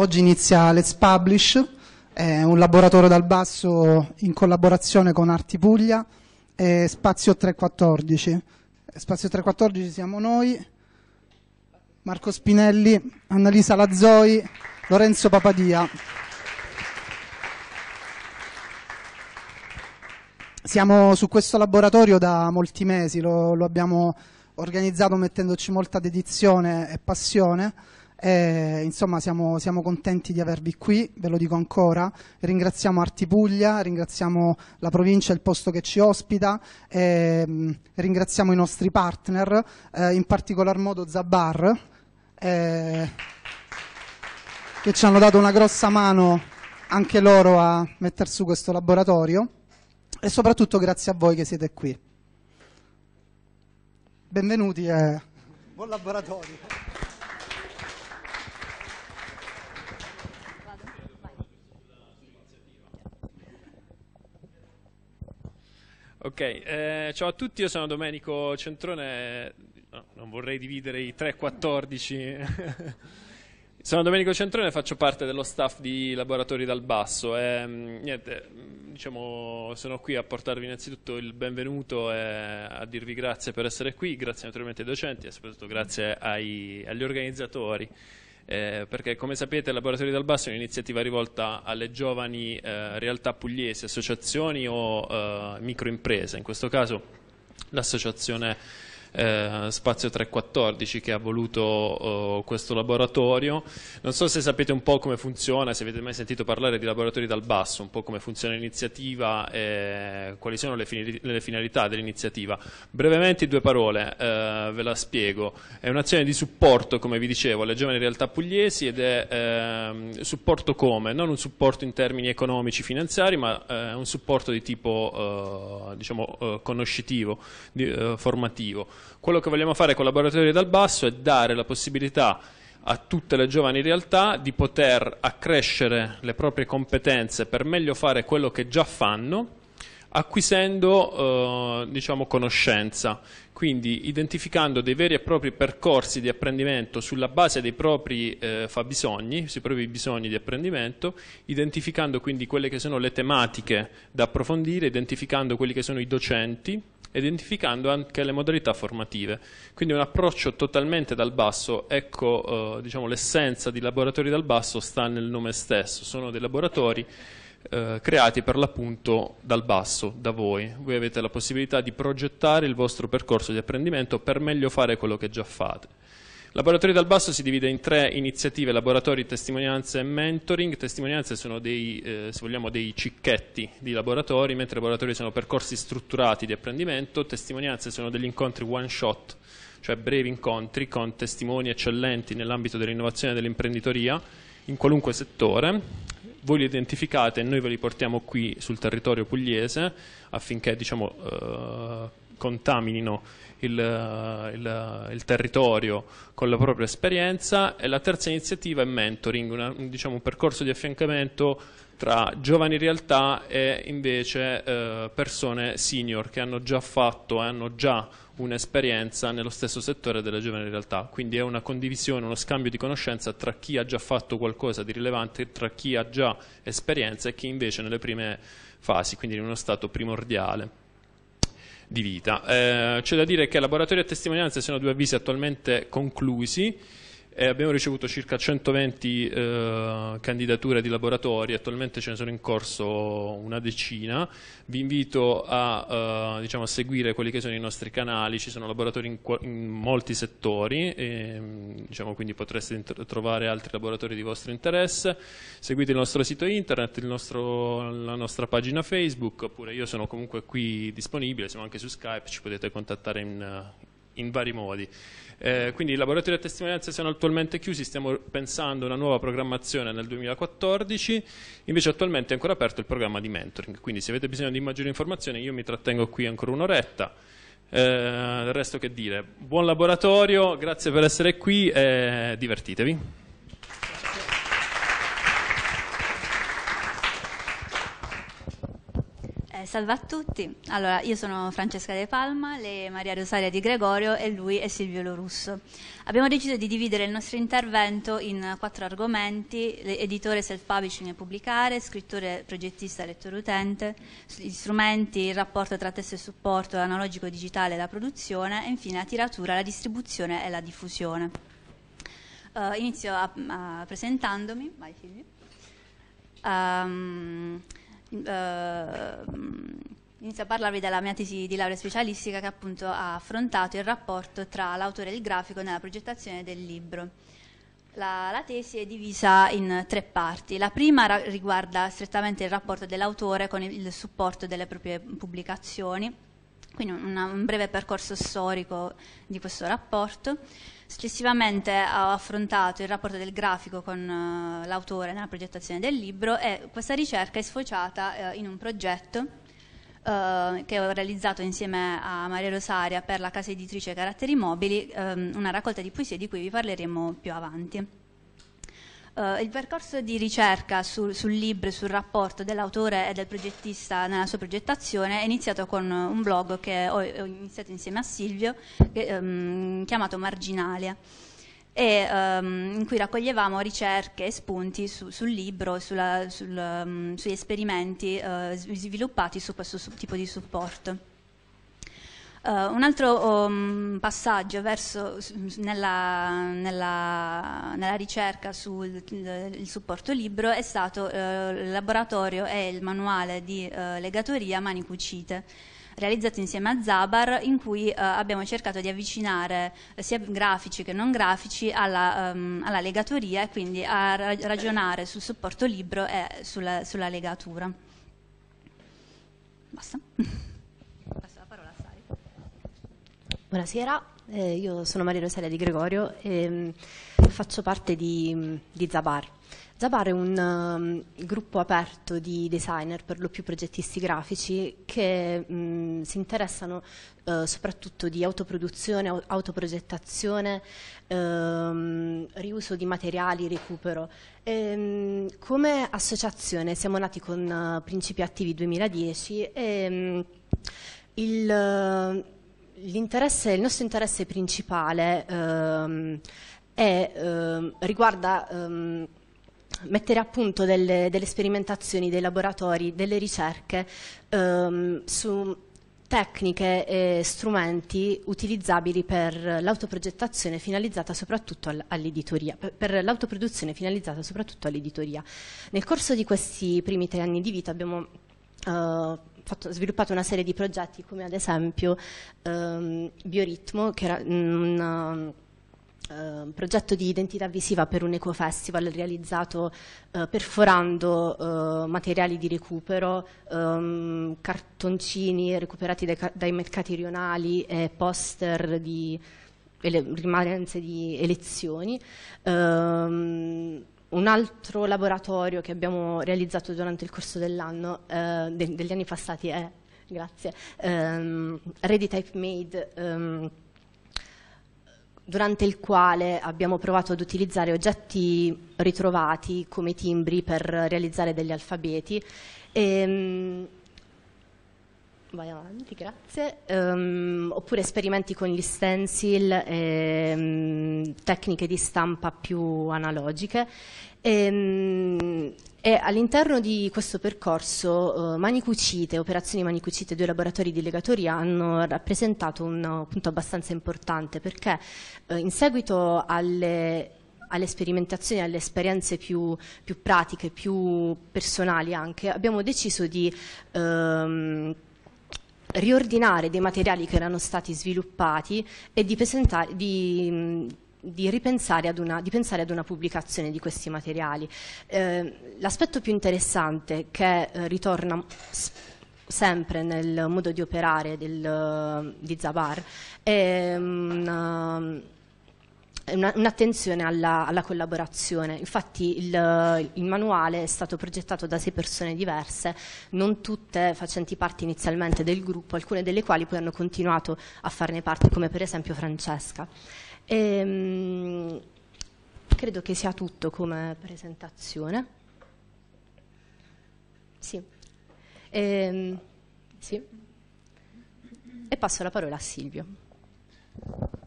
Oggi inizia Let's Publish, è un laboratorio dal basso in collaborazione con Arti Puglia e Spazio 314. Spazio 314 siamo noi, Marco Spinelli, Annalisa Lazzoi, Lorenzo Papadia. Siamo su questo laboratorio da molti mesi, lo, lo abbiamo organizzato mettendoci molta dedizione e passione eh, insomma, siamo, siamo, contenti di avervi qui, ve lo dico ancora. Ringraziamo Arti Puglia, ringraziamo la provincia e il posto che ci ospita, ehm, ringraziamo i nostri partner, eh, in particolar modo Zabar, eh, che ci hanno dato una grossa mano anche loro a mettere su questo laboratorio e soprattutto grazie a voi che siete qui. Benvenuti e buon laboratorio. Ok, eh, ciao a tutti, io sono Domenico Centrone, no, non vorrei dividere i 3-14. sono Domenico Centrone, faccio parte dello staff di Laboratori dal Basso e mm, niente, mm, diciamo, sono qui a portarvi innanzitutto il benvenuto e a dirvi grazie per essere qui, grazie naturalmente ai docenti e soprattutto grazie ai, agli organizzatori eh, perché come sapete il Laboratorio dal Basso è un'iniziativa rivolta alle giovani eh, realtà pugliesi, associazioni o eh, microimprese, in questo caso l'associazione eh, Spazio 314 che ha voluto eh, questo laboratorio. Non so se sapete un po' come funziona, se avete mai sentito parlare di laboratori dal basso, un po' come funziona l'iniziativa e quali sono le, le finalità dell'iniziativa. Brevemente due parole eh, ve la spiego. È un'azione di supporto, come vi dicevo, alle giovani realtà pugliesi ed è ehm, supporto come? Non un supporto in termini economici, finanziari, ma eh, un supporto di tipo eh, diciamo, conoscitivo, di, formativo. Quello che vogliamo fare con Laboratorio dal Basso è dare la possibilità a tutte le giovani realtà di poter accrescere le proprie competenze per meglio fare quello che già fanno acquisendo eh, diciamo, conoscenza, quindi identificando dei veri e propri percorsi di apprendimento sulla base dei propri eh, fabbisogni, sui propri bisogni di apprendimento, identificando quindi quelle che sono le tematiche da approfondire, identificando quelli che sono i docenti identificando anche le modalità formative. Quindi un approccio totalmente dal basso, ecco eh, diciamo, l'essenza di laboratori dal basso sta nel nome stesso, sono dei laboratori eh, creati per l'appunto dal basso, da voi. Voi avete la possibilità di progettare il vostro percorso di apprendimento per meglio fare quello che già fate. Laboratorio dal Basso si divide in tre iniziative, laboratori, testimonianze e mentoring. Testimonianze sono dei, eh, se vogliamo, dei cicchetti di laboratori, mentre laboratori sono percorsi strutturati di apprendimento, testimonianze sono degli incontri one shot, cioè brevi incontri con testimoni eccellenti nell'ambito dell'innovazione e dell'imprenditoria in qualunque settore. Voi li identificate e noi ve li portiamo qui sul territorio pugliese affinché diciamo, eh, contaminino il, eh, il, eh, il, territorio con la propria esperienza e la terza iniziativa è mentoring, una, diciamo un percorso di affiancamento tra giovani realtà e invece eh, persone senior che hanno già fatto e hanno già un'esperienza nello stesso settore della giovane realtà, quindi è una condivisione, uno scambio di conoscenza tra chi ha già fatto qualcosa di rilevante, tra chi ha già esperienza e chi invece nelle prime fasi, quindi in uno stato primordiale di vita. Eh, c'è da dire che laboratorio e testimonianze sono due avvisi attualmente conclusi, e eh, abbiamo ricevuto circa 120 eh, candidature di laboratori, attualmente ce ne sono in corso una decina, vi invito a, eh, diciamo, a seguire quelli che sono i nostri canali, ci sono laboratori in, in molti settori, e, diciamo, quindi potreste trovare altri laboratori di vostro interesse, seguite il nostro sito internet, nostro, la nostra pagina Facebook, oppure io sono comunque qui disponibile, siamo anche su Skype, ci potete contattare in, in vari modi. Eh, quindi i laboratori a testimonianza sono attualmente chiusi, stiamo pensando a una nuova programmazione nel 2014, invece attualmente è ancora aperto il programma di mentoring, quindi se avete bisogno di maggiori informazioni io mi trattengo qui ancora un'oretta. Eh, resto che dire, buon laboratorio, grazie per essere qui e divertitevi. salve a tutti. Allora, io sono Francesca De Palma, lei Maria Rosaria Di Gregorio e lui è Silvio Lorusso. Abbiamo deciso di dividere il nostro intervento in quattro argomenti: editore, self-publishing e pubblicare, scrittore, progettista, lettore utente, gli strumenti, il rapporto tra testo e supporto analogico digitale e la produzione e infine la tiratura, la distribuzione e la diffusione. Uh, inizio a, a presentandomi. Vai Silvio. Um, eh, Inizio a parlarvi della mia tesi di laurea specialistica che appunto ha affrontato il rapporto tra l'autore e il grafico nella progettazione del libro. La, la, tesi è divisa in tre parti. La prima riguarda strettamente il rapporto dell'autore con il supporto delle proprie pubblicazioni, quindi una, un breve percorso storico di questo rapporto. Successivamente ho affrontato il rapporto del grafico con eh, l'autore nella progettazione del libro e questa ricerca è sfociata eh, in un progetto eh, che ho realizzato insieme a Maria Rosaria per la casa editrice Caratteri Mobili, ehm, una raccolta di poesie di cui vi parleremo più avanti. Uh, il percorso di ricerca sul, sul libro, sul rapporto dell'autore e del progettista nella sua progettazione è iniziato con un blog che ho, ho iniziato insieme a Silvio, che, um, chiamato Marginalia, e, um, in cui raccoglievamo ricerche e spunti su, sul libro e sul, um, ehm, sugli esperimenti uh, sviluppati su questo tipo di supporto. Uh, un altro um, passaggio verso, nella, nella, nella, ricerca sul supporto libro è stato uh, il laboratorio e il manuale di uh, legatoria Mani Cucite realizzato insieme a Zabar in cui abbiamo cercato di avvicinare sia grafici che non grafici alla, um, alla legatoria e quindi a ragionare sul supporto libro e sulla, sulla legatura. Basta. Buonasera, eh, io sono Maria Rosalia Di Gregorio e ehm, faccio parte di, di Zabar. Zabar è un um, gruppo aperto di designer, per lo più progettisti grafici, che um, si interessano uh, soprattutto di autoproduzione, autoprogettazione, um, riuso di materiali, recupero. E, ehm, come associazione siamo nati con uh, Principi Attivi 2010 e il... Uh, il nostro interesse principale ehm, è, ehm, riguarda ehm, mettere a punto delle, delle, sperimentazioni dei laboratori, delle ricerche ehm, su tecniche e strumenti utilizzabili per l'autoprogettazione finalizzata soprattutto all'editoria, per l'autoproduzione finalizzata soprattutto all'editoria. Nel corso di questi primi tre anni di vita abbiamo eh, fatto, sviluppato una serie di progetti come ad esempio ehm, Bioritmo, che era un eh, progetto di identità visiva per un ecofestival realizzato eh, perforando eh, materiali di recupero, ehm, cartoncini recuperati dai, dai, mercati rionali e poster di ele, rimanenze di elezioni. Ehm, un altro laboratorio che abbiamo realizzato durante il corso dell'anno, eh, de degli anni passati è, eh, grazie, ehm, Ready Type Made, ehm, durante il quale abbiamo provato ad utilizzare oggetti ritrovati come timbri per realizzare degli alfabeti. E, ehm, Vai avanti, grazie. Um, oppure esperimenti con gli stencil, e, um, tecniche di stampa più analogiche. E, um, e all'interno di questo percorso uh, Mani Cucite, Operazioni Mani Cucite, due laboratori di legatoria hanno rappresentato un punto abbastanza importante perché uh, in seguito alle alle sperimentazioni, alle esperienze più, più, pratiche, più personali anche, abbiamo deciso di ehm, riordinare dei materiali che erano stati sviluppati e di, di, di, ripensare ad una, di pensare ad una pubblicazione di questi materiali. Eh, l'aspetto più interessante che eh, ritorna sempre nel modo di operare del, di Zabar è... Um, uh, un'attenzione alla, alla, collaborazione. Infatti il, il, manuale è stato progettato da sei persone diverse, non tutte facenti parte inizialmente del gruppo, alcune delle quali poi hanno continuato a farne parte, come per esempio Francesca. E, ehm, credo che sia tutto come presentazione. Sì. E, ehm, sì. e passo la parola a Silvio.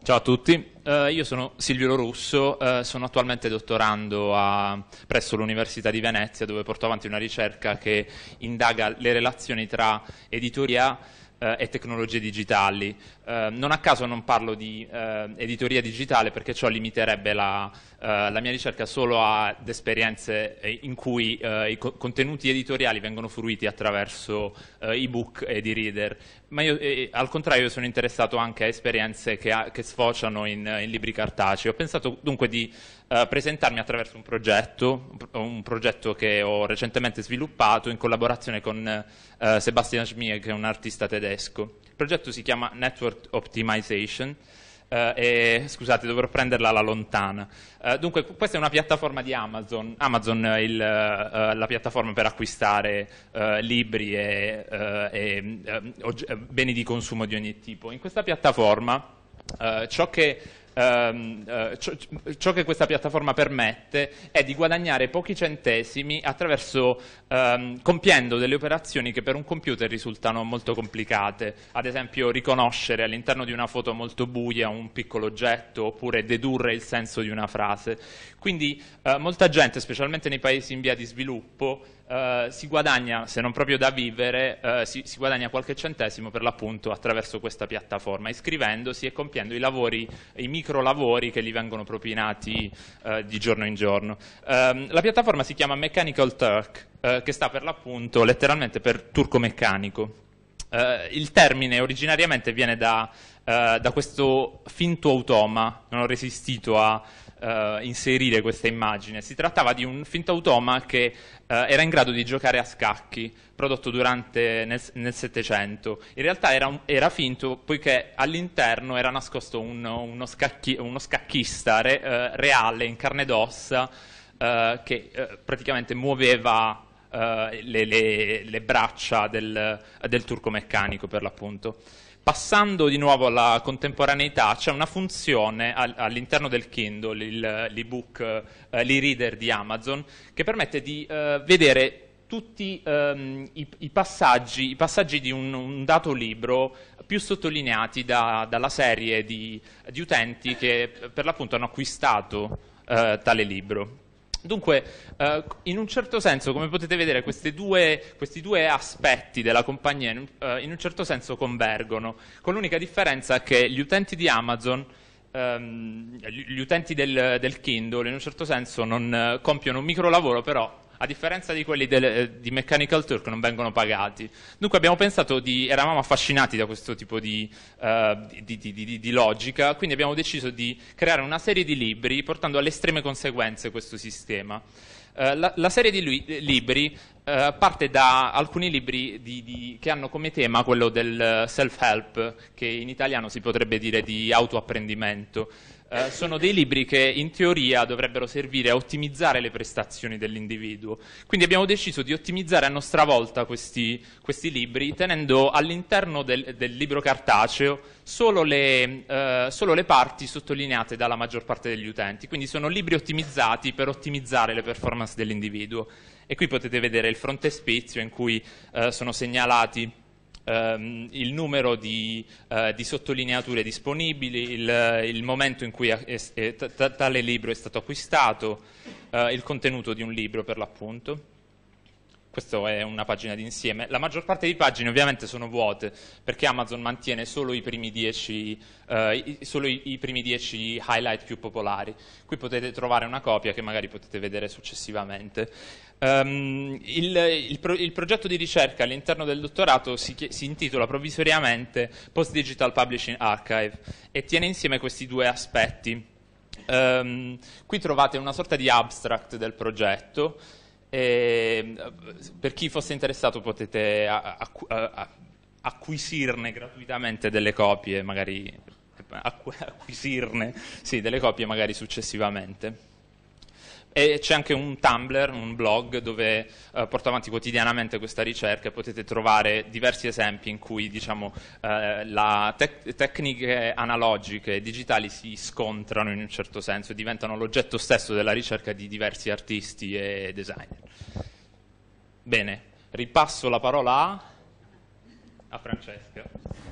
Ciao a tutti, uh, io sono Silvio Russo, uh, sono attualmente dottorando a, presso l'Università di Venezia dove porto avanti una ricerca che indaga le relazioni tra editoria uh, e tecnologie digitali. Ehm, non a caso non parlo di eh, editoria digitale perché ciò limiterebbe la, eh, la, mia ricerca solo ad esperienze eh, in cui eh, i co contenuti editoriali vengono fruiti attraverso eh, ebook ed e-reader, ma io, al contrario sono interessato anche a esperienze che, che sfociano in, in, libri cartacei. Ho pensato dunque di presentarmi attraverso un progetto, un progetto che ho recentemente sviluppato in collaborazione con Sebastian Schmier, che è un artista tedesco. Il progetto si chiama Network Optimization. Uh, e, scusate, dovrò prenderla alla lontana. Uh, dunque, questa è una piattaforma di Amazon. Amazon è uh, la piattaforma per acquistare libri e, e beni di consumo di ogni tipo. In questa piattaforma ciò che ehm, eh, ciò, ciò, che questa piattaforma permette è di guadagnare pochi centesimi attraverso ehm, compiendo delle operazioni che per un computer risultano molto complicate, ad esempio riconoscere all'interno di una foto molto buia un piccolo oggetto oppure dedurre il senso di una frase. Quindi eh, molta gente, specialmente nei paesi in via di sviluppo, eh, si guadagna, se non proprio da vivere, eh, si, si, guadagna qualche centesimo per l'appunto attraverso questa piattaforma, iscrivendosi e compiendo i lavori, i micro lavori che gli vengono propinati eh, di giorno in giorno. Ehm, la piattaforma si chiama Mechanical Turk, eh, che sta per l'appunto letteralmente per turco meccanico. Eh, il termine originariamente viene da, eh, da questo finto automa, non ho resistito a eh, inserire questa immagine. Si trattava di un finto automa che eh, era in grado di giocare a scacchi, prodotto durante, nel Settecento. In realtà era, un, era, finto poiché all'interno era nascosto un, uno, scacchi, uno, scacchista re, eh, reale, in carne ed ossa, eh, che eh, praticamente muoveva eh, le, le, le, braccia del, del turco meccanico, per l'appunto. Passando di nuovo alla contemporaneità, c'è una funzione all'interno del Kindle, l'ebook, eh, l'e-reader di Amazon, che permette di eh, vedere tutti um, i, i, passaggi, i, passaggi, di un, un, dato libro più sottolineati da, dalla serie di, di, utenti che per l'appunto hanno acquistato uh, tale libro. Dunque, eh, in un certo senso, come potete vedere, due, questi due aspetti della compagnia in, eh, in un certo senso convergono, con l'unica differenza che gli utenti di Amazon ehm, gli utenti del, del, Kindle in un certo senso non eh, compiono un micro lavoro però a differenza di quelli del, eh, di Mechanical Turk non vengono pagati. Dunque abbiamo pensato di, eravamo affascinati da questo tipo di, uh, di, di logica, quindi abbiamo deciso di creare una serie di libri portando alle estreme conseguenze questo sistema. Uh, la, la, serie di lui, libri uh, parte da alcuni libri di, di, che hanno come tema quello del self-help, che in italiano si potrebbe dire di autoapprendimento. Eh, sono dei libri che in teoria dovrebbero servire a ottimizzare le prestazioni dell'individuo. Quindi abbiamo deciso di ottimizzare a nostra volta questi, questi libri tenendo all'interno del, del libro cartaceo solo le, eh, solo le parti sottolineate dalla maggior parte degli utenti. Quindi sono libri ottimizzati per ottimizzare le performance dell'individuo. E qui potete vedere il frontespizio in cui eh, sono segnalati ehm, il numero di, eh, di, sottolineature disponibili, il, il momento in cui è, è, tale libro è stato acquistato, eh, il contenuto di un libro per l'appunto. Questa è una pagina d'insieme. La maggior parte di pagine ovviamente sono vuote perché Amazon mantiene solo i primi 10 eh, highlight più popolari. Qui potete trovare una copia che magari potete vedere successivamente. Um, il, il, pro, il, progetto di ricerca all'interno del dottorato si, si, intitola provvisoriamente Post Digital Publishing Archive e tiene insieme questi due aspetti. Um, qui trovate una sorta di abstract del progetto. E, per chi fosse interessato potete acqu acquisirne gratuitamente delle copie, magari acqu acquisirne sì, delle copie magari successivamente. E c'è anche un Tumblr, un blog, dove eh, porto avanti quotidianamente questa ricerca e potete trovare diversi esempi in cui diciamo, eh, tec tecniche analogiche e digitali si scontrano in un certo senso e diventano l'oggetto stesso della ricerca di diversi artisti e designer. Bene, ripasso la parola a Francesca.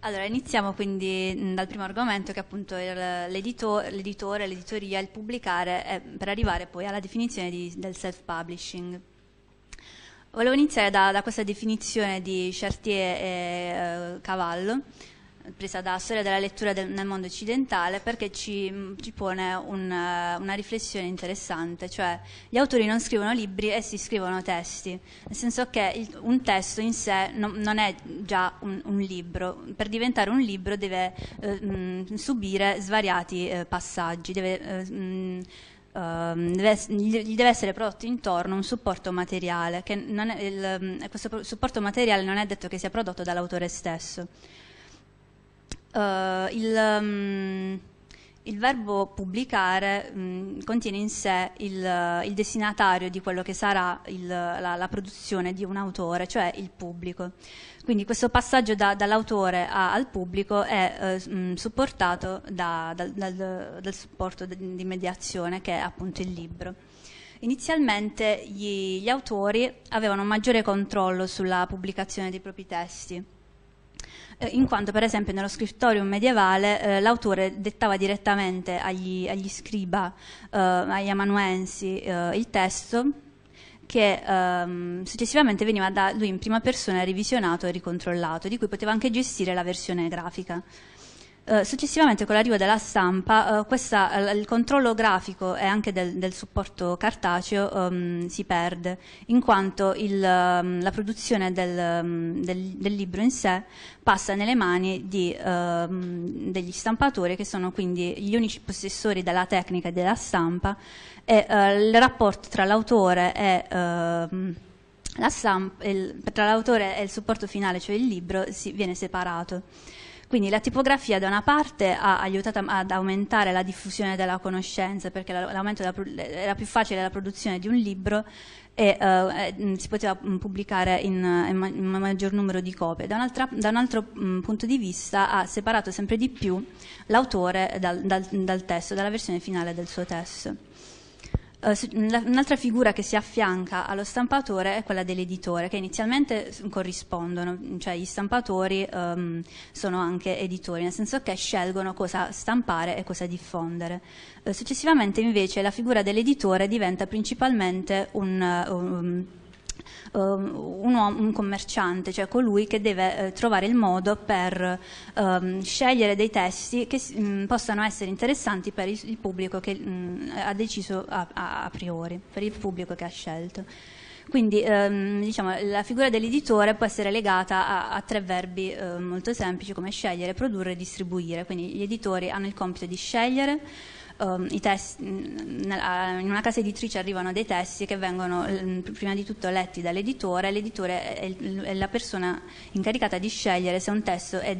Allora, iniziamo quindi mm, dal primo argomento che è appunto l'editore, l'editoria, il pubblicare eh, per arrivare poi alla definizione di, del self-publishing. Volevo iniziare da, da, questa definizione di Chartier e eh, Cavallo, presa da storia della lettura del, nel mondo occidentale perché ci, mm, ci pone un, eh, una riflessione interessante, cioè gli autori non scrivono libri e si scrivono testi, nel senso che il, un testo in sé no, non è già un, un, libro, per diventare un libro deve eh, mh, mm, subire svariati eh, passaggi, deve, eh, mh, mm, ehm, Deve, gli deve essere prodotto intorno un supporto materiale, che il, questo supporto materiale non è detto che sia prodotto dall'autore stesso. Uh, il, um, il, verbo pubblicare um, contiene in sé il, il, destinatario di quello che sarà il, la, la, produzione di un autore, cioè il pubblico. Quindi questo passaggio da, dall'autore a, al pubblico è uh, um, supportato da, dal, dal, dal, supporto di mediazione che è appunto il libro. Inizialmente gli, gli autori avevano maggiore controllo sulla pubblicazione dei propri testi eh, in quanto per esempio nello scrittorium medievale eh, l'autore dettava direttamente agli, agli scriba, eh, agli amanuensi eh, il testo che ehm, successivamente veniva da lui in prima persona revisionato e ricontrollato, di cui poteva anche gestire la versione grafica. Eh, successivamente con l'arrivo della stampa eh, questa, il controllo grafico e anche del, del supporto cartaceo um, si perde in quanto il, ehm, la produzione del, ehm, del, del, libro in sé passa nelle mani di, um, degli stampatori che sono quindi gli unici possessori della tecnica e della stampa e uh, il rapporto tra l'autore e... Uh, la stampa, il, tra l'autore e il supporto finale, cioè il libro, si, viene separato. Quindi la tipografia da una parte ha aiutato ad aumentare la diffusione della conoscenza perché della, era più facile la produzione di un libro e eh, eh si poteva pubblicare in, un maggior numero di copie. Da, da un altro punto di vista ha separato sempre di più l'autore dal, dal, dal testo, dalla versione finale del suo testo. Eh, un'altra figura che si affianca allo stampatore è quella dell'editore, che inizialmente corrispondono, cioè gli stampatori um, sono anche editori, nel senso che scelgono cosa stampare e cosa diffondere. Eh, successivamente invece la figura dell'editore diventa principalmente un, um, Ehm, un, uomo, un, commerciante, cioè colui che deve eh, trovare il modo per ehm, scegliere dei testi che mm, possano essere interessanti per il, pubblico che mm, ha deciso a, a, a priori, per il pubblico che ha scelto. Quindi ehm, diciamo, la figura dell'editore può essere legata a, a tre verbi eh, molto semplici come scegliere, produrre e distribuire. Quindi gli editori hanno il compito di scegliere, um, ehm, testi, eh, in una casa editrice arrivano dei testi che vengono ehm, prima di tutto letti dall'editore, l'editore è la persona incaricata di scegliere se un testo è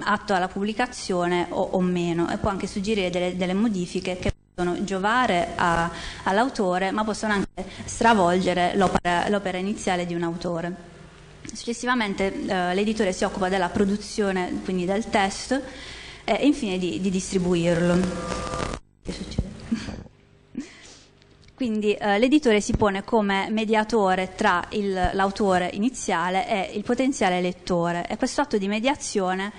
atto alla pubblicazione o, o meno e può anche suggerire delle, delle modifiche che possono giovare all'autore ma possono anche stravolgere l'opera iniziale di un autore. Successivamente eh, l'editore si occupa della produzione, quindi del testo, eh, e infine di, di distribuirlo. Che succede? Quindi eh, l'editore si pone come mediatore tra il, l'autore iniziale e il potenziale lettore e questo atto di mediazione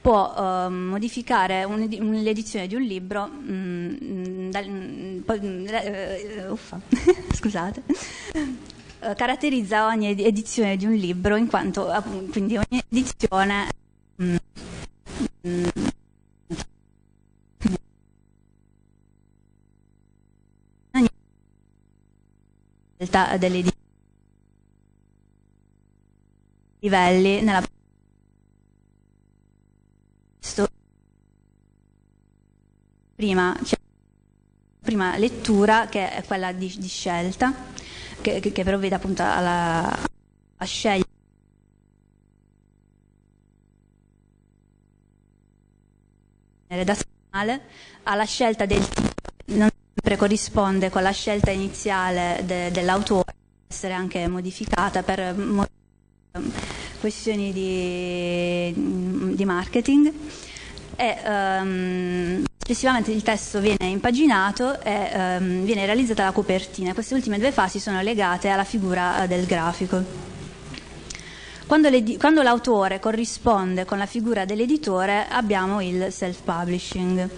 può eh, modificare un, un, l'edizione di un libro mh, mm, dal, mh, mm, mm, eh, uffa, scusate eh, caratterizza ogni edizione di un libro in quanto quindi ogni edizione mh, delle livelli nella prima, cioè, prima lettura che è quella di, di scelta che, che, che provvede appunto alla, a scegliere da alla scelta del tipo corrisponde con la scelta iniziale de, dell'autore essere anche modificata per mo questioni di, di, marketing e um, successivamente il testo viene impaginato e um, viene realizzata la copertina. Queste ultime due fasi sono legate alla figura eh, del grafico. Quando, l'autore corrisponde con la figura dell'editore abbiamo il self-publishing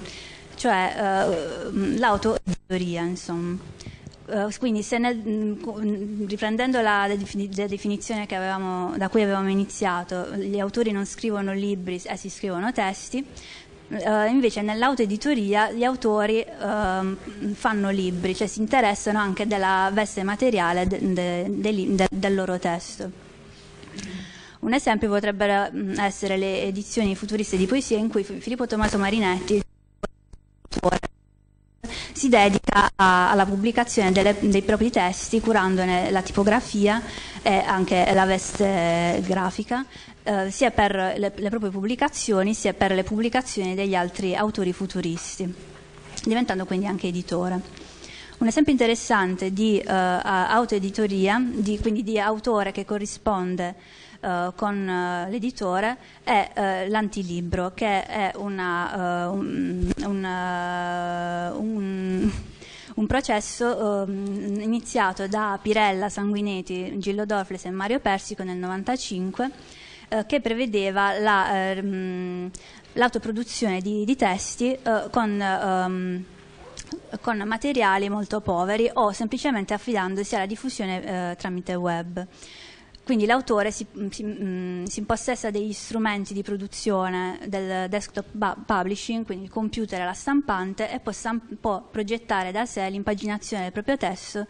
cioè uh, eh, l'autoeditoria, insomma. Uh, quindi nel, mm, riprendendo la, la, definizione avevamo, da cui avevamo iniziato, gli autori non scrivono libri, eh, si scrivono testi, Uh, invece nell'autoeditoria gli autori uh, fanno libri, cioè si interessano anche della veste materiale de, de, de, del loro testo. Un esempio potrebbero mm, essere le edizioni futuriste di poesia in cui Filippo Tommaso Marinetti si dedica a, alla pubblicazione delle, dei propri testi, curandone la tipografia e anche la veste grafica, eh, sia per le, le proprie pubblicazioni sia per le pubblicazioni degli altri autori futuristi, diventando quindi anche editore. Un esempio interessante di uh, autoeditoria, di, quindi di autore che corrisponde eh, con eh, l'editore è eh, l'antilibro, che è una, eh, un, una, un un processo um, iniziato da Pirella, Sanguinetti, Gillo Dorfles e Mario Persico nel 1995 che prevedeva la, eh, l'autoproduzione di, di testi eh, con, ehm, con, materiali molto poveri o semplicemente affidandosi alla diffusione tramite web. Quindi l'autore si, mm, si, mh, mm, si impossessa degli strumenti di produzione del desktop publishing, quindi il computer e la stampante, e può, stamp- può progettare da sé l'impaginazione del proprio testo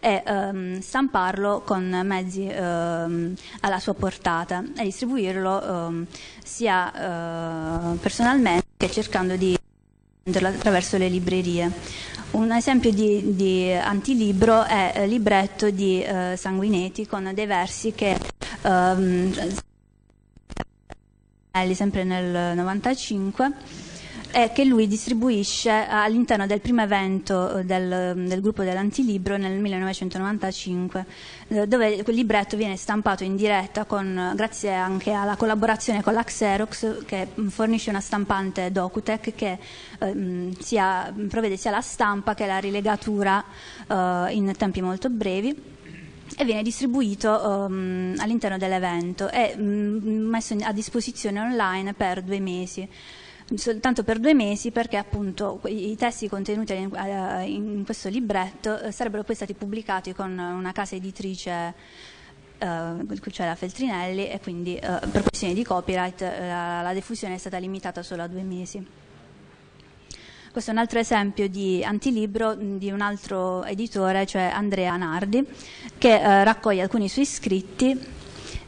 e ehm, stamparlo con mezzi ehm, alla sua portata e distribuirlo ehm, sia eh, personalmente che cercando di attraverso le librerie. Un esempio di, di antilibro è il eh, libretto di eh, Sanguinetti con dei versi che ehm, sempre nel 95 è che lui distribuisce eh, all'interno del primo evento eh, del, mm, del gruppo dell'antilibro nel 1995, eh, dove quel libretto viene stampato in diretta con, grazie anche alla collaborazione con la Xerox che mm, fornisce una stampante Docutec che ehm, sia, provvede sia la stampa che la rilegatura eh, in tempi molto brevi e viene distribuito um, all'interno dell'evento e messo a disposizione online per due mesi soltanto per due mesi perché appunto i testi contenuti in eh, questo libretto eh, sarebbero poi stati pubblicati con una casa editrice eh, cioè la Feltrinelli e quindi per questioni di copyright la, la diffusione è stata limitata solo a due mesi. Questo è un altro esempio di antilibro mm, di un altro editore, cioè Andrea Nardi, che eh, raccoglie alcuni suoi scritti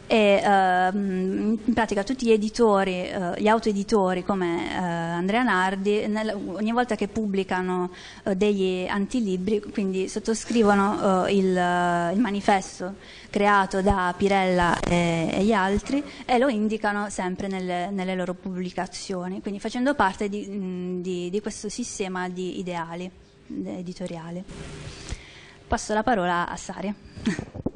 e ehm, in pratica tutti gli editori, eh, gli autoeditori come eh, Andrea Nardi, nel, ogni volta che pubblicano eh, degli antilibri, quindi sottoscrivono eh, il, eh, il, manifesto creato da Pirella e, e, gli altri e lo indicano sempre nelle, nelle loro pubblicazioni, quindi facendo parte di, di, di questo sistema di ideali eh, editoriali. Passo la parola a Sari.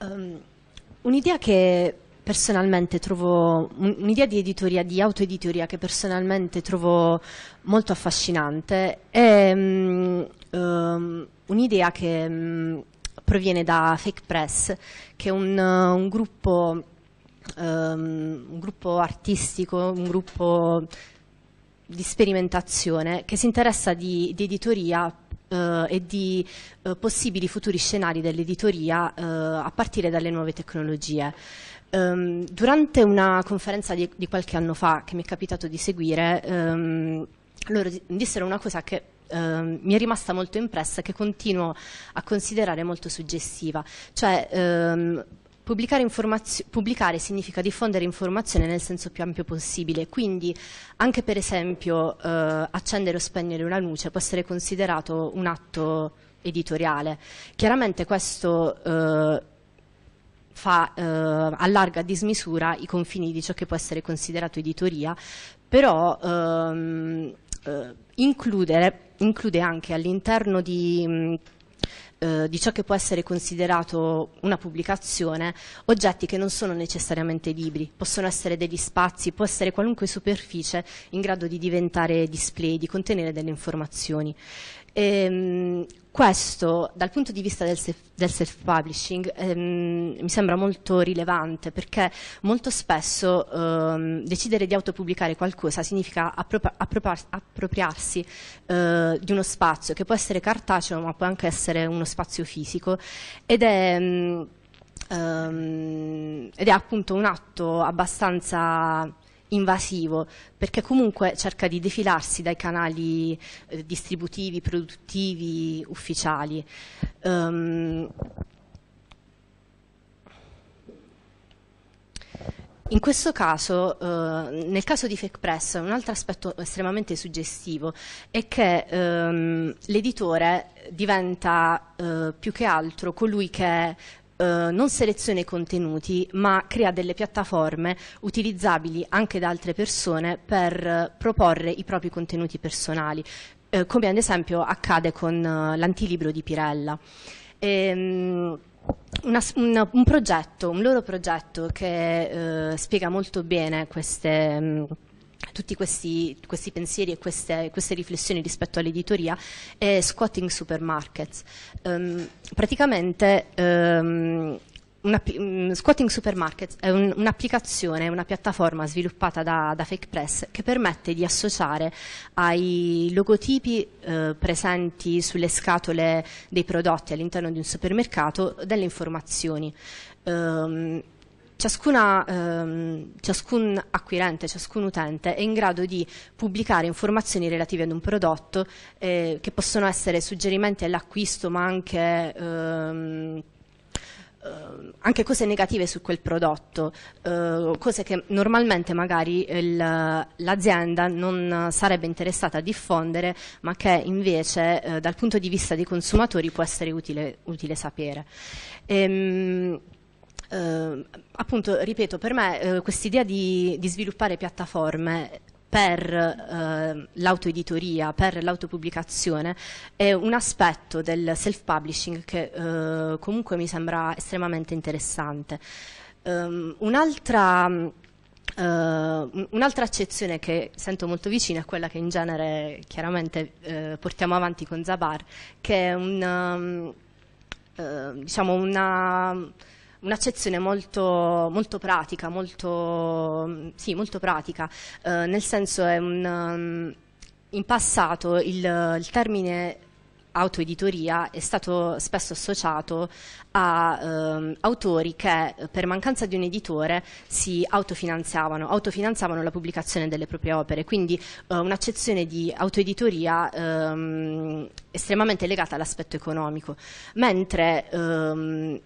Um, un'idea che personalmente trovo, un'idea di editoria, di autoeditoria che personalmente trovo molto affascinante è um, um, un'idea che mm, proviene da Fake Press, che è un, uh, un gruppo Um, un gruppo artistico, un gruppo di sperimentazione che si interessa di, di editoria eh, e di eh, possibili futuri scenari dell'editoria eh, a partire dalle nuove tecnologie. Um, durante una conferenza di, di, qualche anno fa che mi è capitato di seguire, um, loro dissero una cosa che Uh, mi è rimasta molto impressa e che continuo a considerare molto suggestiva. Cioè, um, Pubblicare, pubblicare, significa diffondere informazione nel senso più ampio possibile, quindi anche per esempio eh, accendere o spegnere una luce può essere considerato un atto editoriale. Chiaramente questo eh, fa, eh, allarga a dismisura i confini di ciò che può essere considerato editoria, però ehm, eh, includere, include anche all'interno di... Mh, eh, di ciò che può essere considerato una pubblicazione, oggetti che non sono necessariamente libri, possono essere degli spazi, può essere qualunque superficie in grado di diventare display, di contenere delle informazioni. E, ehm, questo dal punto di vista del, self-publishing ehm, mi sembra molto rilevante perché molto spesso ehm, decidere di autopubblicare qualcosa significa appropriarsi eh, di uno spazio che può essere cartaceo ma può anche essere uno spazio fisico ed è... Ehm, ehm ed è appunto un atto abbastanza invasivo, perché comunque cerca di defilarsi dai canali eh, distributivi, produttivi, ufficiali. Um, In questo caso, eh, nel caso di Fake Press, un altro aspetto estremamente suggestivo è che ehm, l'editore diventa eh, più che altro colui che eh, non seleziona i contenuti ma crea delle piattaforme utilizzabili anche da altre persone per eh, proporre i propri contenuti personali, eh, come ad esempio accade con eh, l'antilibro di Pirella. Ehm, una, un, un, progetto, un loro progetto che spiega molto bene queste... Mh, mm, tutti questi, questi, pensieri e queste, queste, riflessioni rispetto all'editoria è Squatting Supermarkets. Um, praticamente um, una, um, Squatting Supermarkets è un, un'applicazione, una piattaforma sviluppata da, da, Fake Press che permette di associare ai logotipi uh, presenti sulle scatole dei prodotti all'interno di un supermercato delle informazioni. Um, Ciascuna, ehm, ciascun acquirente, ciascun utente è in grado di pubblicare informazioni relative ad un prodotto eh, che possono essere suggerimenti all'acquisto ma anche, ehm, eh, anche, cose negative su quel prodotto, eh, cose che normalmente magari l'azienda non sarebbe interessata a diffondere ma che invece eh, dal punto di vista dei consumatori può essere utile, utile sapere. Ehm, eh, appunto, ripeto, per me eh, idea di, di sviluppare piattaforme per eh, l'autoeditoria, per l'autopubblicazione, è un aspetto del self-publishing che eh, comunque mi sembra estremamente interessante. Um, un'altra, uh, un'altra... accezione che sento molto vicina è quella che in genere chiaramente eh, portiamo avanti con Zabar, che è un, um, diciamo una, un'accezione molto, molto, pratica, molto, sì, molto pratica eh, nel senso è un, um, in passato il, il termine autoeditoria è stato spesso associato a ehm, autori che per mancanza di un editore si autofinanziavano, autofinanziavano la pubblicazione delle proprie opere, quindi eh, un'accezione di autoeditoria ehm, estremamente legata all'aspetto economico, mentre ehm,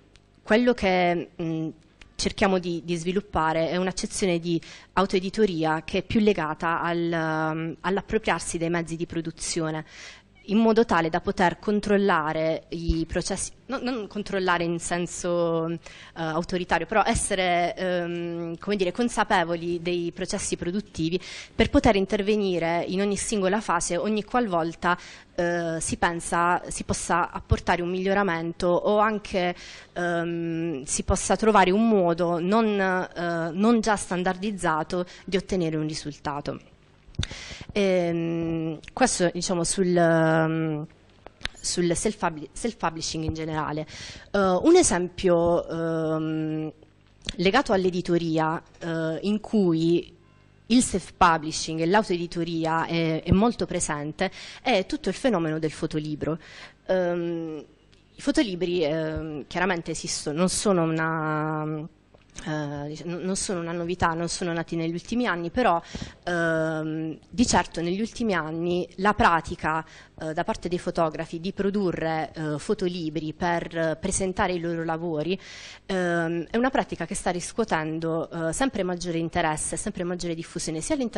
quello che mh, cerchiamo di, di, sviluppare è un'accezione di autoeditoria che è più legata al, all'appropriarsi dei mezzi di produzione in modo tale da poter controllare i processi, no, non controllare in senso uh, autoritario, però essere um, come dire, consapevoli dei processi produttivi per poter intervenire in ogni singola fase ogni qualvolta uh, si pensa si possa apportare un miglioramento o anche um, si possa trovare un modo non, uh, non già standardizzato di ottenere un risultato. Ehm, questo diciamo sul... Um, sul self-publishing in generale. Uh, un esempio um, legato all'editoria uh, in cui il self-publishing e l'autoeditoria è, è, molto presente è tutto il fenomeno del fotolibro. Um, I fotolibri um, chiaramente esistono, non sono una Uh, non sono una novità, non sono nati negli ultimi anni, però ehm, di certo negli ultimi anni la pratica eh, da parte dei fotografi di produrre eh, fotolibri per eh, presentare i loro lavori ehm, è una pratica che sta riscuotendo eh, sempre maggiore interesse, sempre maggiore diffusione sia, di,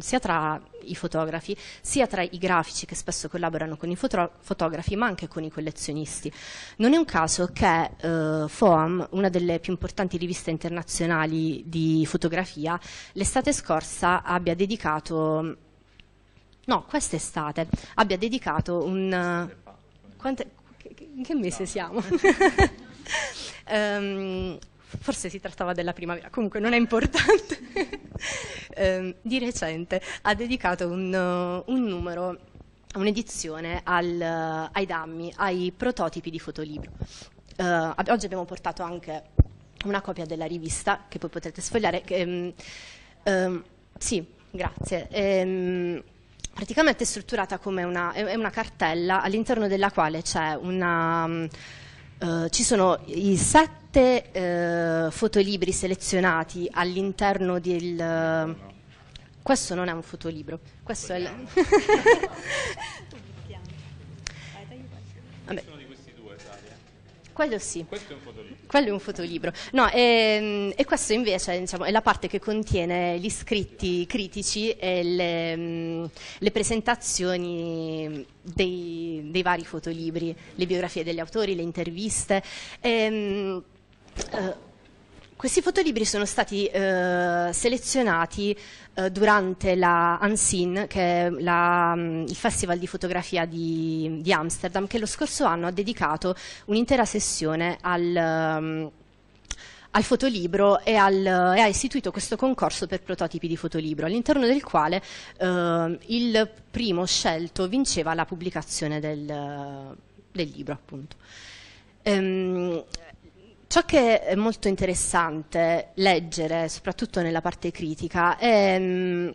sia, tra i fotografi, sia tra i grafici che spesso collaborano con i foto fotografi, ma anche con i collezionisti. Non è un caso che eh, FOAM, una delle più importanti riviste internazionali, internazionali di fotografia, l'estate scorsa abbia dedicato, no, quest'estate, abbia dedicato un... Quante, in che mese siamo? um, forse si trattava della primavera, comunque non è importante, um, di recente ha dedicato un, un numero, un'edizione ai dammi, ai prototipi di fotolibro. Uh, oggi abbiamo portato anche una copia della rivista che poi potrete sfogliare. Che, um, sì, grazie. Ehm, praticamente è strutturata come una, è una cartella all'interno della quale c'è una, uh, ci sono i sette uh, fotolibri selezionati all'interno del... Uh, questo non è un fotolibro, questo è il... Quello sì. Questo è un fotolibro. Quello è un fotolibro. No, e, ehm, e questo invece diciamo, è la parte che contiene gli scritti critici e le, mm, le presentazioni dei, dei, vari fotolibri, le biografie degli autori, le interviste. E, ehm, eh, questi fotolibri sono stati eh, selezionati eh, durante la Unseen, che è la, mm, il festival di fotografia di, di, Amsterdam, che lo scorso anno ha dedicato un'intera sessione al... Mm, al fotolibro e, al, e, ha istituito questo concorso per prototipi di fotolibro, all'interno del quale eh, il primo scelto vinceva la pubblicazione del, del libro, appunto. Ehm, Ciò che è molto interessante leggere, soprattutto nella parte critica, è, um,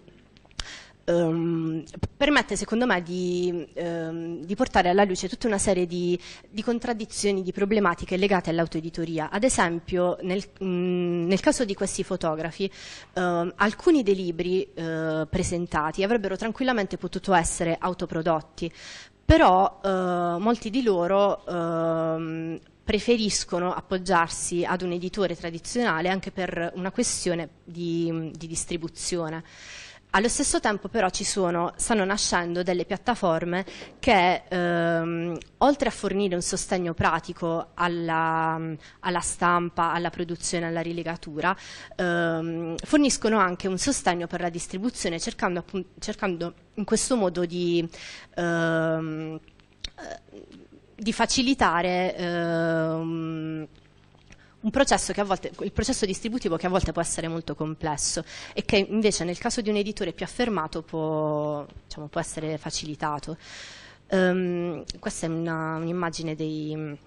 permette secondo me di, um, di, portare alla luce tutta una serie di, di contraddizioni, di problematiche legate all'autoeditoria. Ad esempio, nel, um, nel, caso di questi fotografi, ehm, alcuni dei libri uh, presentati avrebbero tranquillamente potuto essere autoprodotti, però uh, molti di loro preferiscono appoggiarsi ad un editore tradizionale anche per una questione di, di distribuzione. Allo stesso tempo però sono, stanno nascendo delle piattaforme che ehm, oltre a fornire un sostegno pratico alla, alla stampa, alla produzione, alla rilegatura, ehm, forniscono anche un sostegno per la distribuzione cercando, cercando in questo modo di... Ehm, di facilitare ehm, un processo che a volte, il processo distributivo che a volte può essere molto complesso e che invece nel caso di un editore più affermato può, diciamo, può essere facilitato. Um, questa è un'immagine dei,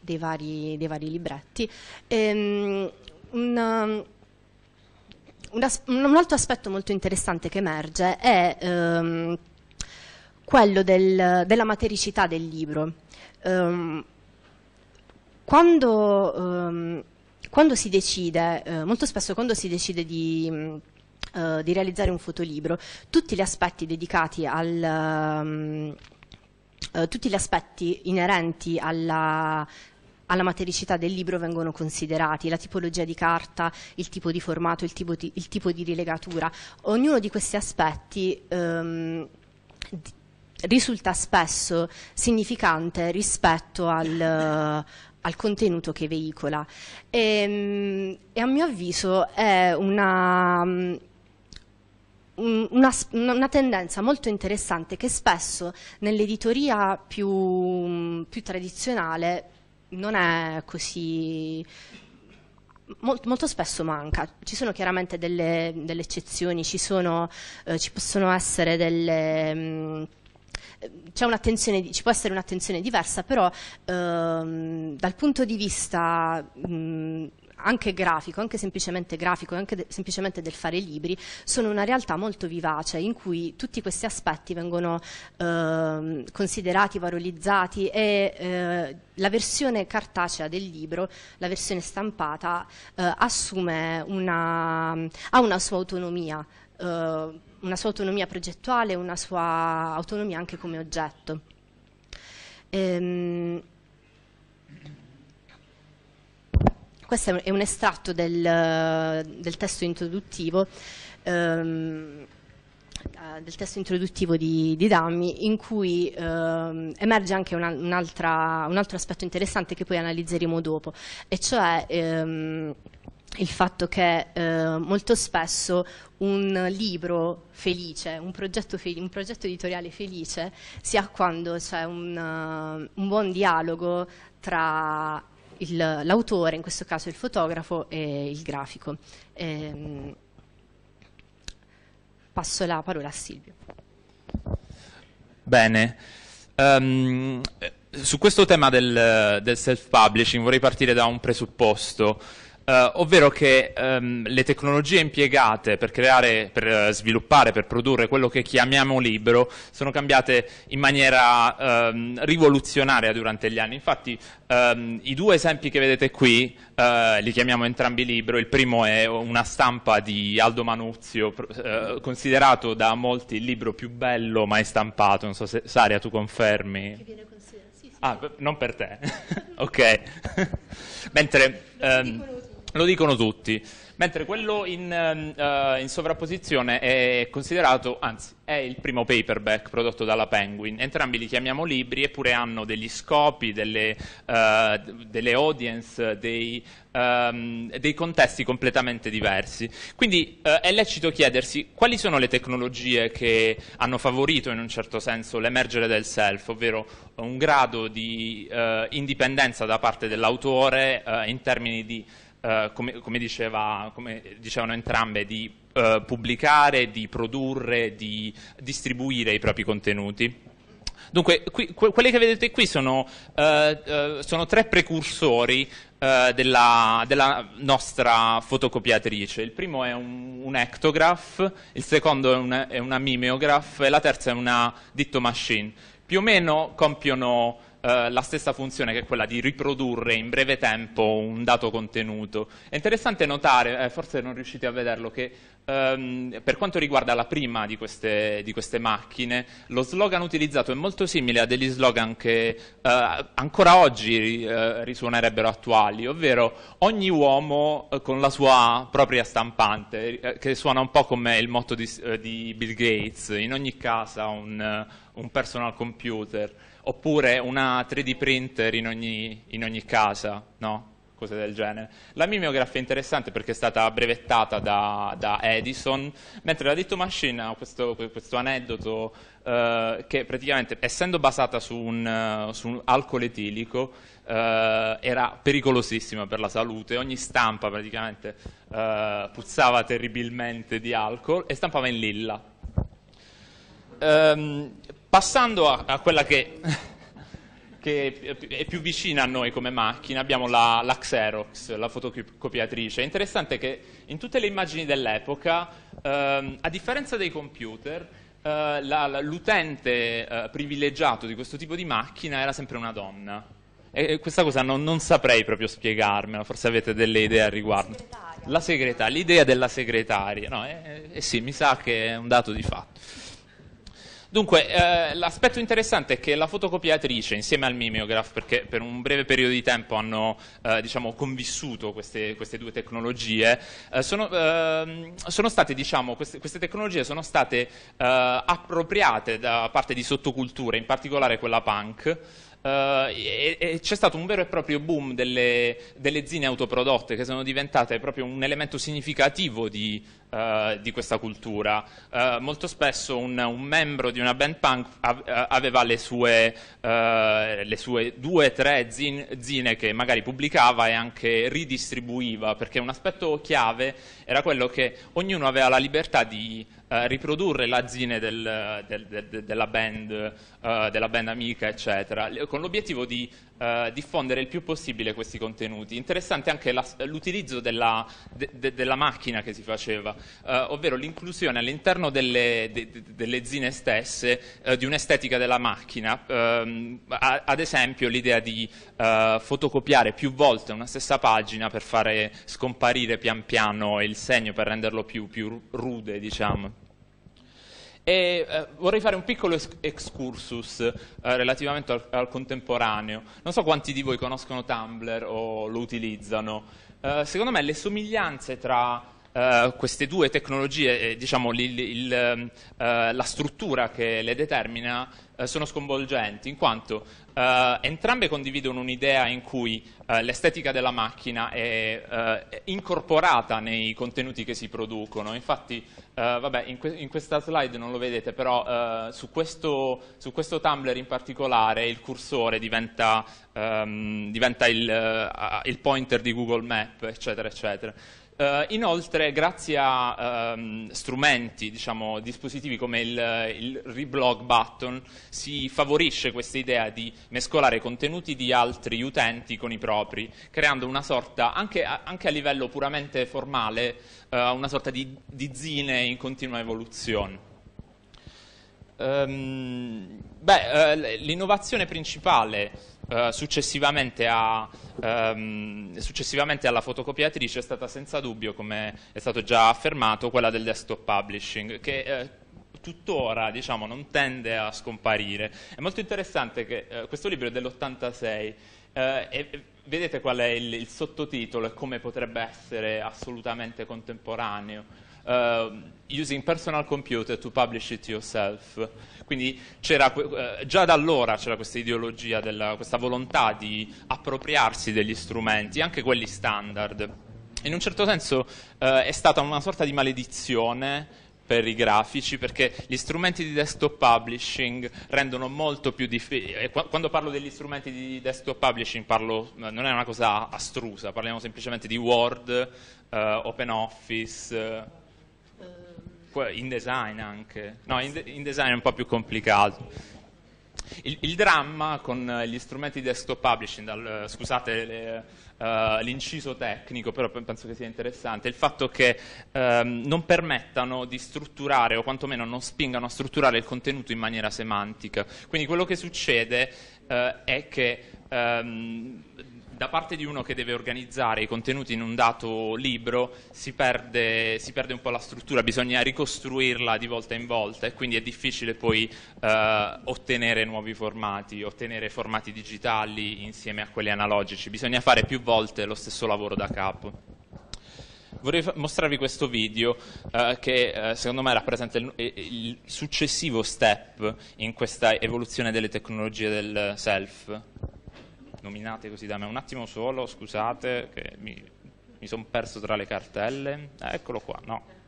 dei, vari, dei, vari, libretti. Um, ehm, una, una, un altro aspetto molto interessante che emerge è um, quello del, della matericità del libro. Um, quando, um, quando, si decide, uh, molto spesso quando si decide di... Uh, di realizzare un fotolibro, tutti gli aspetti dedicati al, um, uh, tutti gli aspetti inerenti alla, alla matericità del libro vengono considerati, la tipologia di carta, il tipo di formato, il tipo di, il tipo di rilegatura. Ognuno di questi aspetti um, risulta spesso significante rispetto al, eh, al contenuto che veicola e, ehm, e, a mio avviso è una, mm, una, una tendenza molto interessante che spesso nell'editoria più, mm, più, tradizionale non è così molto, molto spesso manca, ci sono chiaramente delle, delle eccezioni, ci, sono, eh, ci, possono essere delle mh, mm, ci può essere un'attenzione diversa, però ehm, dal punto di vista mh, anche grafico, anche semplicemente grafico e anche de semplicemente del fare libri, sono una realtà molto vivace in cui tutti questi aspetti vengono eh, considerati, valorizzati e eh, la versione cartacea del libro, la versione stampata, eh, assume una, ha una sua autonomia. Uh, una sua autonomia progettuale, una sua autonomia anche come oggetto. Ehm, questo è un estratto del, del, testo ehm, eh, del, testo introduttivo di, di Dami in cui ehm, emerge anche una, un, altro aspetto interessante che poi analizzeremo dopo e cioè ehm, il fatto che eh, molto spesso un libro felice, un progetto, fe un progetto editoriale felice, si ha quando c'è un, uh, un buon dialogo tra l'autore, in questo caso il fotografo, e il grafico. E, ehm, passo la parola a Silvio. Bene. Um, su questo tema del, del self-publishing vorrei partire da un presupposto eh, ovvero che ehm, le tecnologie impiegate per creare, per eh, sviluppare, per produrre quello che chiamiamo libro sono cambiate in maniera ehm, rivoluzionaria durante gli anni. Infatti ehm, i due esempi che vedete qui eh, li chiamiamo entrambi libro, il primo è una stampa di Aldo Manuzio, eh, considerato da molti il libro più bello mai stampato, non so se Saria tu confermi. Che viene considerato. Sì, sì. Ah, non per te. ok. Mentre... Ehm, lo dicono tutti, mentre quello in, uh, in, sovrapposizione è considerato, anzi, è il primo paperback prodotto dalla Penguin. Entrambi li chiamiamo libri, eppure hanno degli scopi, delle, uh, delle audience, dei, um, dei, contesti completamente diversi. Quindi uh, è lecito chiedersi quali sono le tecnologie che hanno favorito in un certo senso l'emergere del self, ovvero un grado di indipendenza da parte dell'autore in termini di eh, come, come, diceva, come, dicevano entrambe, di eh, pubblicare, di produrre, di distribuire i propri contenuti. Dunque, qui, quelli che vedete qui sono, eh, eh sono tre precursori eh, della, della, nostra fotocopiatrice. Il primo è un, un ectograph, il secondo è una, è una mimeograph e la terza è una ditto machine. Più o meno compiono eh, la stessa funzione che è quella di riprodurre in breve tempo un dato contenuto. È interessante notare, eh, forse non riuscite a vederlo, che ehm, per quanto riguarda la prima di queste, di queste, macchine, lo slogan utilizzato è molto simile a degli slogan che eh, ancora oggi eh, risuonerebbero attuali, ovvero ogni uomo eh, con la sua propria stampante, che suona un po' come il motto di, di Bill Gates, in ogni casa un, un personal computer oppure una 3D printer in ogni, in ogni casa, no? cose del genere. La mimeografia è interessante perché è stata brevettata da, da Edison, mentre la Ditto Machine ha questo, questo aneddoto eh, che praticamente, essendo basata su un, su un alcol etilico, eh, era pericolosissima per la salute, ogni stampa praticamente eh, puzzava terribilmente di alcol e stampava in lilla. Um, Passando a, a quella che, che, è più vicina a noi come macchina, abbiamo la, la Xerox, la fotocopiatrice. È interessante che in tutte le immagini dell'epoca, ehm, a differenza dei computer, eh, la, l'utente eh, privilegiato di questo tipo di macchina era sempre una donna. E, questa cosa non, non, saprei proprio spiegarmela, forse avete delle idee al riguardo. La segretaria, l'idea della segretaria. No, eh, eh, sì, mi sa che è un dato di fatto. Dunque, eh, l'aspetto interessante è che la fotocopiatrice, insieme al mimeograph, perché per un breve periodo di tempo hanno eh, diciamo, convissuto queste, queste, due tecnologie, eh, sono, ehm, sono state, diciamo, queste, queste, tecnologie sono state eh, appropriate da parte di sottoculture, in particolare quella punk, eh, e, e c'è stato un vero e proprio boom delle, delle zine autoprodotte che sono diventate proprio un elemento significativo di, Uh, di questa cultura. Uh, molto spesso un, un, membro di una band punk aveva le sue, uh, le sue due o tre zine, zine che magari pubblicava e anche ridistribuiva, perché un aspetto chiave era quello che ognuno aveva la libertà di eh, riprodurre la zine del, del, del, della, band, eh, della, band, amica, eccetera, con l'obiettivo di eh, diffondere il più possibile questi contenuti. Interessante anche l'utilizzo della, de, de, della, macchina che si faceva, eh, ovvero l'inclusione all'interno delle, de, delle, zine stesse eh, di un'estetica della macchina, ehm, a, ad esempio l'idea di eh, fotocopiare più volte una stessa pagina per fare scomparire pian piano il segno, per renderlo più, più rude, diciamo. E, eh, vorrei fare un piccolo ex- excursus eh, relativamente al, al, contemporaneo. Non so quanti di voi conoscono Tumblr o lo utilizzano. Eh, secondo me le somiglianze tra eh, queste due tecnologie, eh, diciamo, il, il, uh, eh, la struttura che le determina, uh, sono sconvolgenti, in quanto entrambe condividono un'idea in cui l'estetica della macchina è, è, incorporata nei contenuti che si producono. Infatti, vabbè, in, que in, questa slide non lo vedete, però su questo, su, questo, Tumblr in particolare il cursore diventa, um, diventa il, il pointer di Google Map, eccetera, eccetera. Uh, inoltre, grazie a um, strumenti, diciamo, dispositivi come il, il reblog button, si favorisce questa idea di mescolare contenuti di altri utenti con i propri, creando una sorta, anche a, anche a livello puramente formale, uh, una sorta di, di zine in continua evoluzione. Um, beh, uh, l'innovazione principale uh, successivamente, a, um, successivamente, alla fotocopiatrice è stata senza dubbio, come è stato già affermato, quella del desktop publishing, che uh, tuttora diciamo, non tende a scomparire. È molto interessante che questo libro è dell'86 e vedete qual è il, il sottotitolo e come potrebbe essere assolutamente contemporaneo Um, using personal computer to publish it yourself. Quindi c'era, eh, già da allora c'era questa ideologia, della, questa volontà di appropriarsi degli strumenti, anche quelli standard. In un certo senso eh, è stata una sorta di maledizione per i grafici perché gli strumenti di desktop publishing rendono molto più difficile eh, quando parlo degli strumenti di desktop publishing parlo, eh, non è una cosa astrusa parliamo semplicemente di Word, eh, OpenOffice in design anche, no in, design è un po' più complicato. Il, il, dramma con eh, gli strumenti di desktop publishing, dal, eh, scusate uh, l'inciso tecnico, però penso che sia interessante, è il fatto che um, non permettano di strutturare o quantomeno non spingano a strutturare il contenuto in maniera semantica. Quindi quello che succede uh, è che um, da parte di uno che deve organizzare i contenuti in un dato libro si perde, si perde un po' la struttura, bisogna ricostruirla di volta in volta e quindi è difficile poi eh, ottenere nuovi formati, ottenere formati digitali insieme a quelli analogici, bisogna fare più volte lo stesso lavoro da capo. Vorrei mostrarvi questo video eh, che eh, secondo me rappresenta il, il, successivo step in questa evoluzione delle tecnologie del self nominate così da me, un attimo solo, scusate, che mi, mi sono perso tra le cartelle, eh, eccolo qua, no.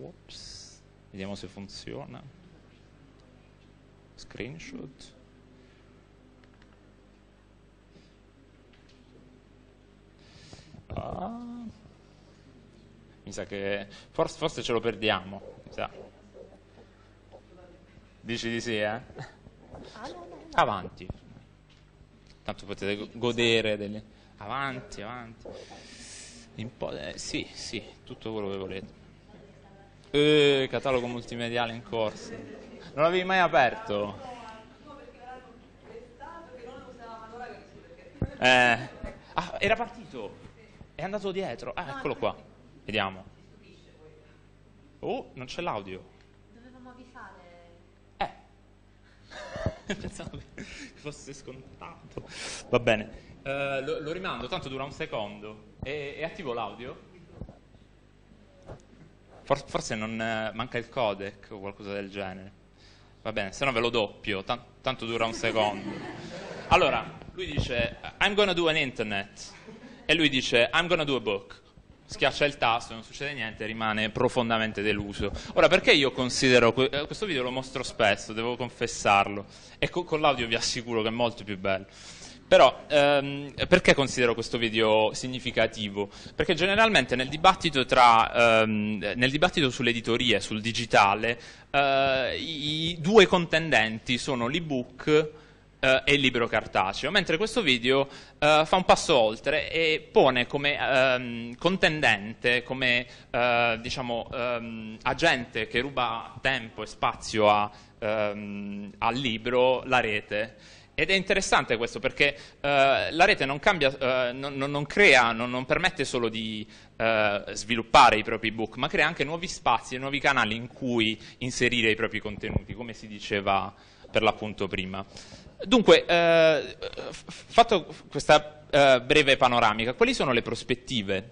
Oops. Vediamo se funziona. Screenshot. Ah. Mi sa che forse, forse ce lo perdiamo. Mi sa. Dici di sì, eh? Ah, avanti. Tanto potete godere delle... Avanti, avanti. Eh, sì, sì, tutto quello che volete. Eh, catalogo multimediale in corso. Non l'avevi mai aperto? Eh. Ah, era partito. È andato dietro. Ah, eccolo qua. Vediamo. Oh, non c'è l'audio. Pensavo fosse scontato. Va bene. Uh, lo, lo, rimando, tanto dura un secondo. È, e attivo l'audio? For, forse non, uh, manca il codec o qualcosa del genere. Va bene, se no ve lo doppio, tan, tanto dura un secondo. Allora, lui dice, I'm gonna do an internet. E lui dice, I'm gonna do a book schiaccia il tasto, non succede niente, rimane profondamente deluso. Ora, perché io considero, eh, questo video lo mostro spesso, devo confessarlo, e con, con l'audio vi assicuro che è molto più bello. Però ehm, perché considero questo video significativo? Perché generalmente nel dibattito, tra, ehm, nel dibattito sull'editoria e sul digitale eh, i due contendenti sono l'ebook eh, e il libro cartaceo, mentre questo video eh, fa un passo oltre e pone come ehm, contendente, come eh, diciamo, ehm, agente che ruba tempo e spazio a, ehm, al libro la rete. Ed è interessante questo perché eh, la rete non, cambia, eh, non, non crea, non, non, permette solo di eh, sviluppare i propri book, ma crea anche nuovi spazi e nuovi canali in cui inserire i propri contenuti, come si diceva per l'appunto prima. Dunque, eh, fatto questa eh, breve panoramica, quali sono le prospettive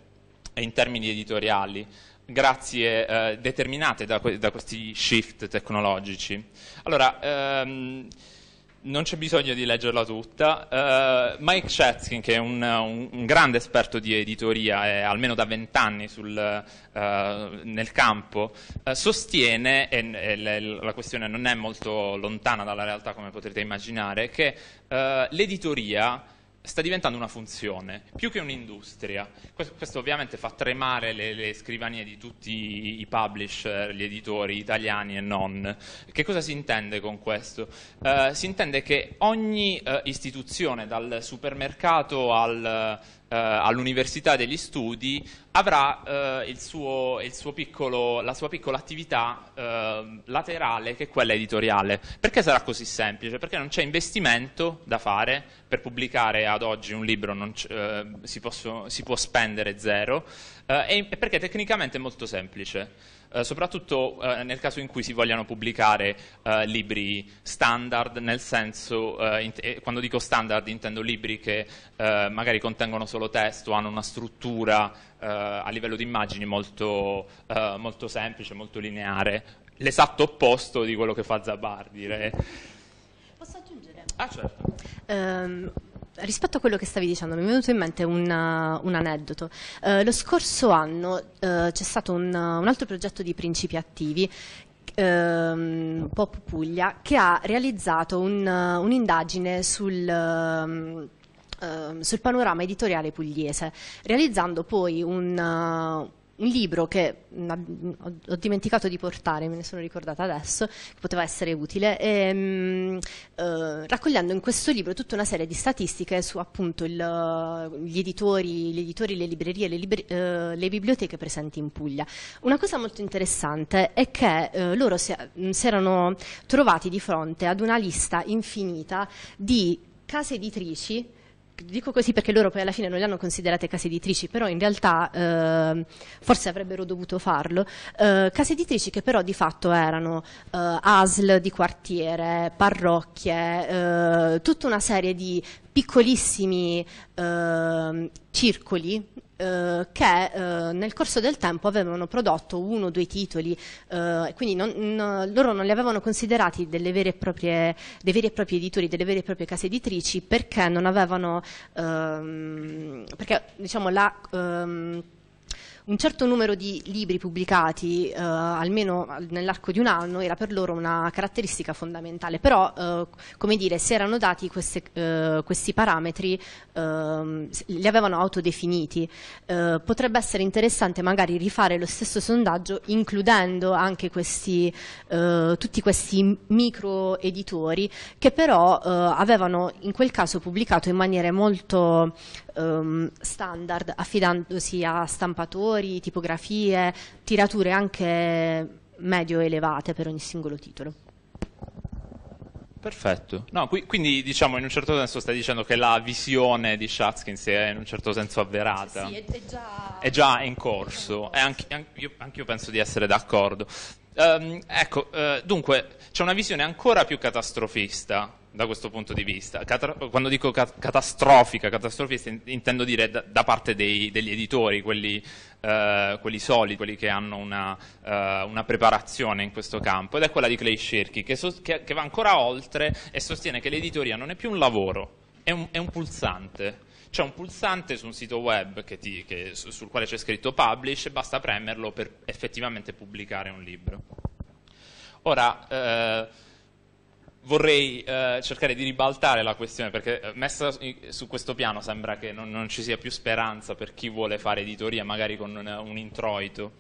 eh, in termini editoriali? grazie eh, determinate da, que- da, questi shift tecnologici. Allora, ehm, non c'è bisogno di leggerla tutta. Uh, Mike Shetskin, che è un, un, un, grande esperto di editoria, è almeno da vent'anni uh, nel campo, uh, sostiene, e, e le, la questione non è molto lontana dalla realtà come potrete immaginare, che l'editoria sta diventando una funzione, più che un'industria. Questo, questo ovviamente fa tremare le, le, scrivanie di tutti i publisher, gli editori italiani e non. Che cosa si intende con questo? Eh, si intende che ogni eh, istituzione, dal supermercato al eh, all'Università degli Studi avrà eh, il suo, il suo piccolo, la sua piccola attività eh, laterale che è quella editoriale. Perché sarà così semplice? Perché non c'è investimento da fare per pubblicare ad oggi un libro, si, posso, si, può spendere zero e perché tecnicamente è molto semplice eh, soprattutto eh, nel caso in cui si vogliano pubblicare eh, libri standard, nel senso, eh, quando dico standard intendo libri che eh, magari contengono solo testo, hanno una struttura a livello di immagini molto, molto semplice, molto lineare, l'esatto opposto di quello che fa Zabar, direi. Posso aggiungere? Ah, certo. Um, rispetto a quello che stavi dicendo, mi è venuto in mente una, uh, un aneddoto. Eh, lo scorso anno eh, c'è stato un, un, altro progetto di Principi Attivi. Ehm, Pop Puglia che ha realizzato un, un'indagine sul um, sul panorama editoriale pugliese, realizzando poi un, un libro che mm, mm, ho dimenticato di portare, me ne sono ricordata adesso, che poteva essere utile, e, ehm, eh, raccogliendo in questo libro tutta una serie di statistiche su appunto il, gli, editori, gli, editori, le librerie, le, libri, eh, le, biblioteche presenti in Puglia. Una cosa molto interessante è che eh, loro si, mm, si erano trovati di fronte ad una lista infinita di case editrici dico così perché loro poi alla fine non le hanno considerate case editrici, però in realtà eh, forse avrebbero dovuto farlo, eh, case editrici che però di fatto erano eh, ASL di quartiere, parrocchie, eh, tutta una serie di piccolissimi ehm, circoli eh, che eh, nel corso del tempo avevano prodotto uno o due titoli, eh, quindi non, no, loro non li avevano considerati proprie, dei veri e propri editori, delle vere e proprie case editrici perché non avevano, ehm, perché diciamo la... Ehm, un certo numero di libri pubblicati, eh, almeno nell'arco di un anno, era per loro una caratteristica fondamentale, però eh, come dire, si erano dati queste, eh, questi parametri, ehm, li avevano autodefiniti. Eh, potrebbe essere interessante magari rifare lo stesso sondaggio includendo anche questi, eh, tutti questi micro editori che però eh, avevano in quel caso pubblicato in maniere molto um, standard affidandosi a stampatori, tipografie, tirature anche medio elevate per ogni singolo titolo. Perfetto. No, qui, quindi diciamo in un certo senso stai dicendo che la visione di Shatskin si è in un certo senso avverata. Sì, è, è, già... è già... in corso. È anche, anche, io, anche, io, penso di essere d'accordo. Um, ecco, uh, dunque c'è una visione ancora più catastrofista da questo punto di vista. Catra- quando dico cat- catastrofica, catastrofista intendo dire da, da parte dei, degli editori, quelli, eh, quelli, solidi, quelli che hanno una, eh, una, preparazione in questo campo, ed è quella di Clay Shirky, che, so- che, che va ancora oltre e sostiene che l'editoria non è più un lavoro, è un, è un pulsante c'è un pulsante su un sito web che ti, che, sul quale c'è scritto publish e basta premerlo per effettivamente pubblicare un libro. Ora, eh, vorrei eh, cercare di ribaltare la questione perché eh, messa su questo piano sembra che non, non ci sia più speranza per chi vuole fare editoria magari con un, un introito.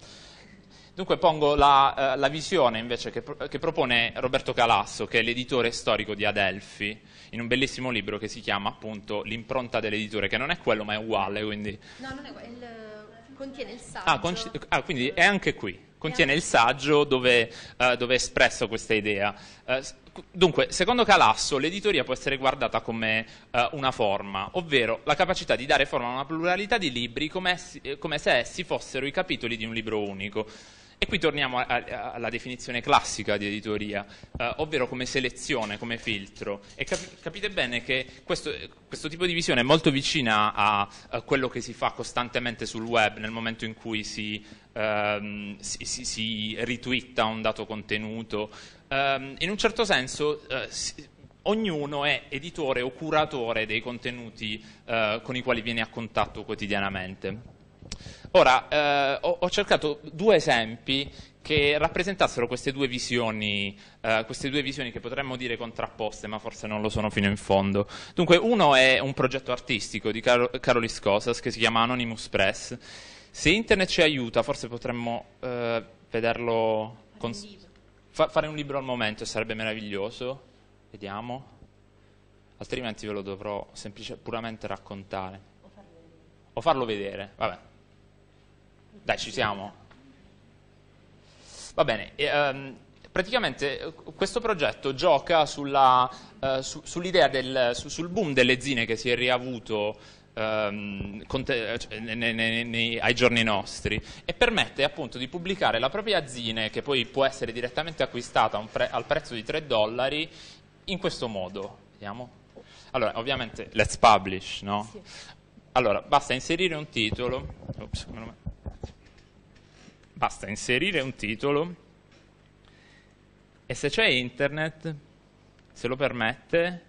Dunque pongo la, eh, la visione invece che, pro- che, propone Roberto Calasso, che è l'editore storico di Adelphi, in un bellissimo libro che si chiama appunto L'impronta dell'editore, che non è quello ma è uguale. Quindi... No, non è uguale, il, contiene il saggio. Ah, con- ah, quindi è anche qui contiene il saggio dove, eh, dove è espresso questa idea. Eh, dunque, secondo Calasso, l'editoria può essere guardata come eh, una forma, ovvero la capacità di dare forma a una pluralità di libri come, essi, eh, come se essi fossero i capitoli di un libro unico. E qui torniamo a, a, alla definizione classica di editoria, eh, ovvero come selezione, come filtro. E cap- capite bene che questo, questo, tipo di visione è molto vicina a, a, quello che si fa costantemente sul web nel momento in cui si, ehm, si, si, si ritwitta un dato contenuto. Eh, in un certo senso eh, ognuno è editore o curatore dei contenuti eh, con i quali viene a contatto quotidianamente. Ora, eh, ho, ho cercato due esempi che rappresentassero queste due visioni, eh, queste due visioni che potremmo dire contrapposte, ma forse non lo sono fino in fondo. Dunque, uno è un progetto artistico di Car- Carolis Cosas che si chiama Anonymous Press. Se internet ci aiuta, forse potremmo eh, vederlo con... Fa- fare un libro al momento sarebbe meraviglioso. Vediamo. Altrimenti ve lo dovrò semplicemente puramente raccontare. O farlo vedere. O farlo vedere. Vabbè. Dai, ci siamo. Va bene, e, um, praticamente eh, questo progetto gioca eh, sull'idea uh, su, sull su, sul boom delle zine che si è riavuto um, te, eh, cioè, ne, ne, ne, ai giorni nostri e permette appunto di pubblicare la propria zine che poi può essere direttamente acquistata pre al prezzo di 3 dollari in questo modo. Vediamo. Allora, ovviamente, let's publish, no? Sì. Allora, basta inserire un titolo. Ops, me lo Basta inserire un titolo e se c'è internet, se lo permette,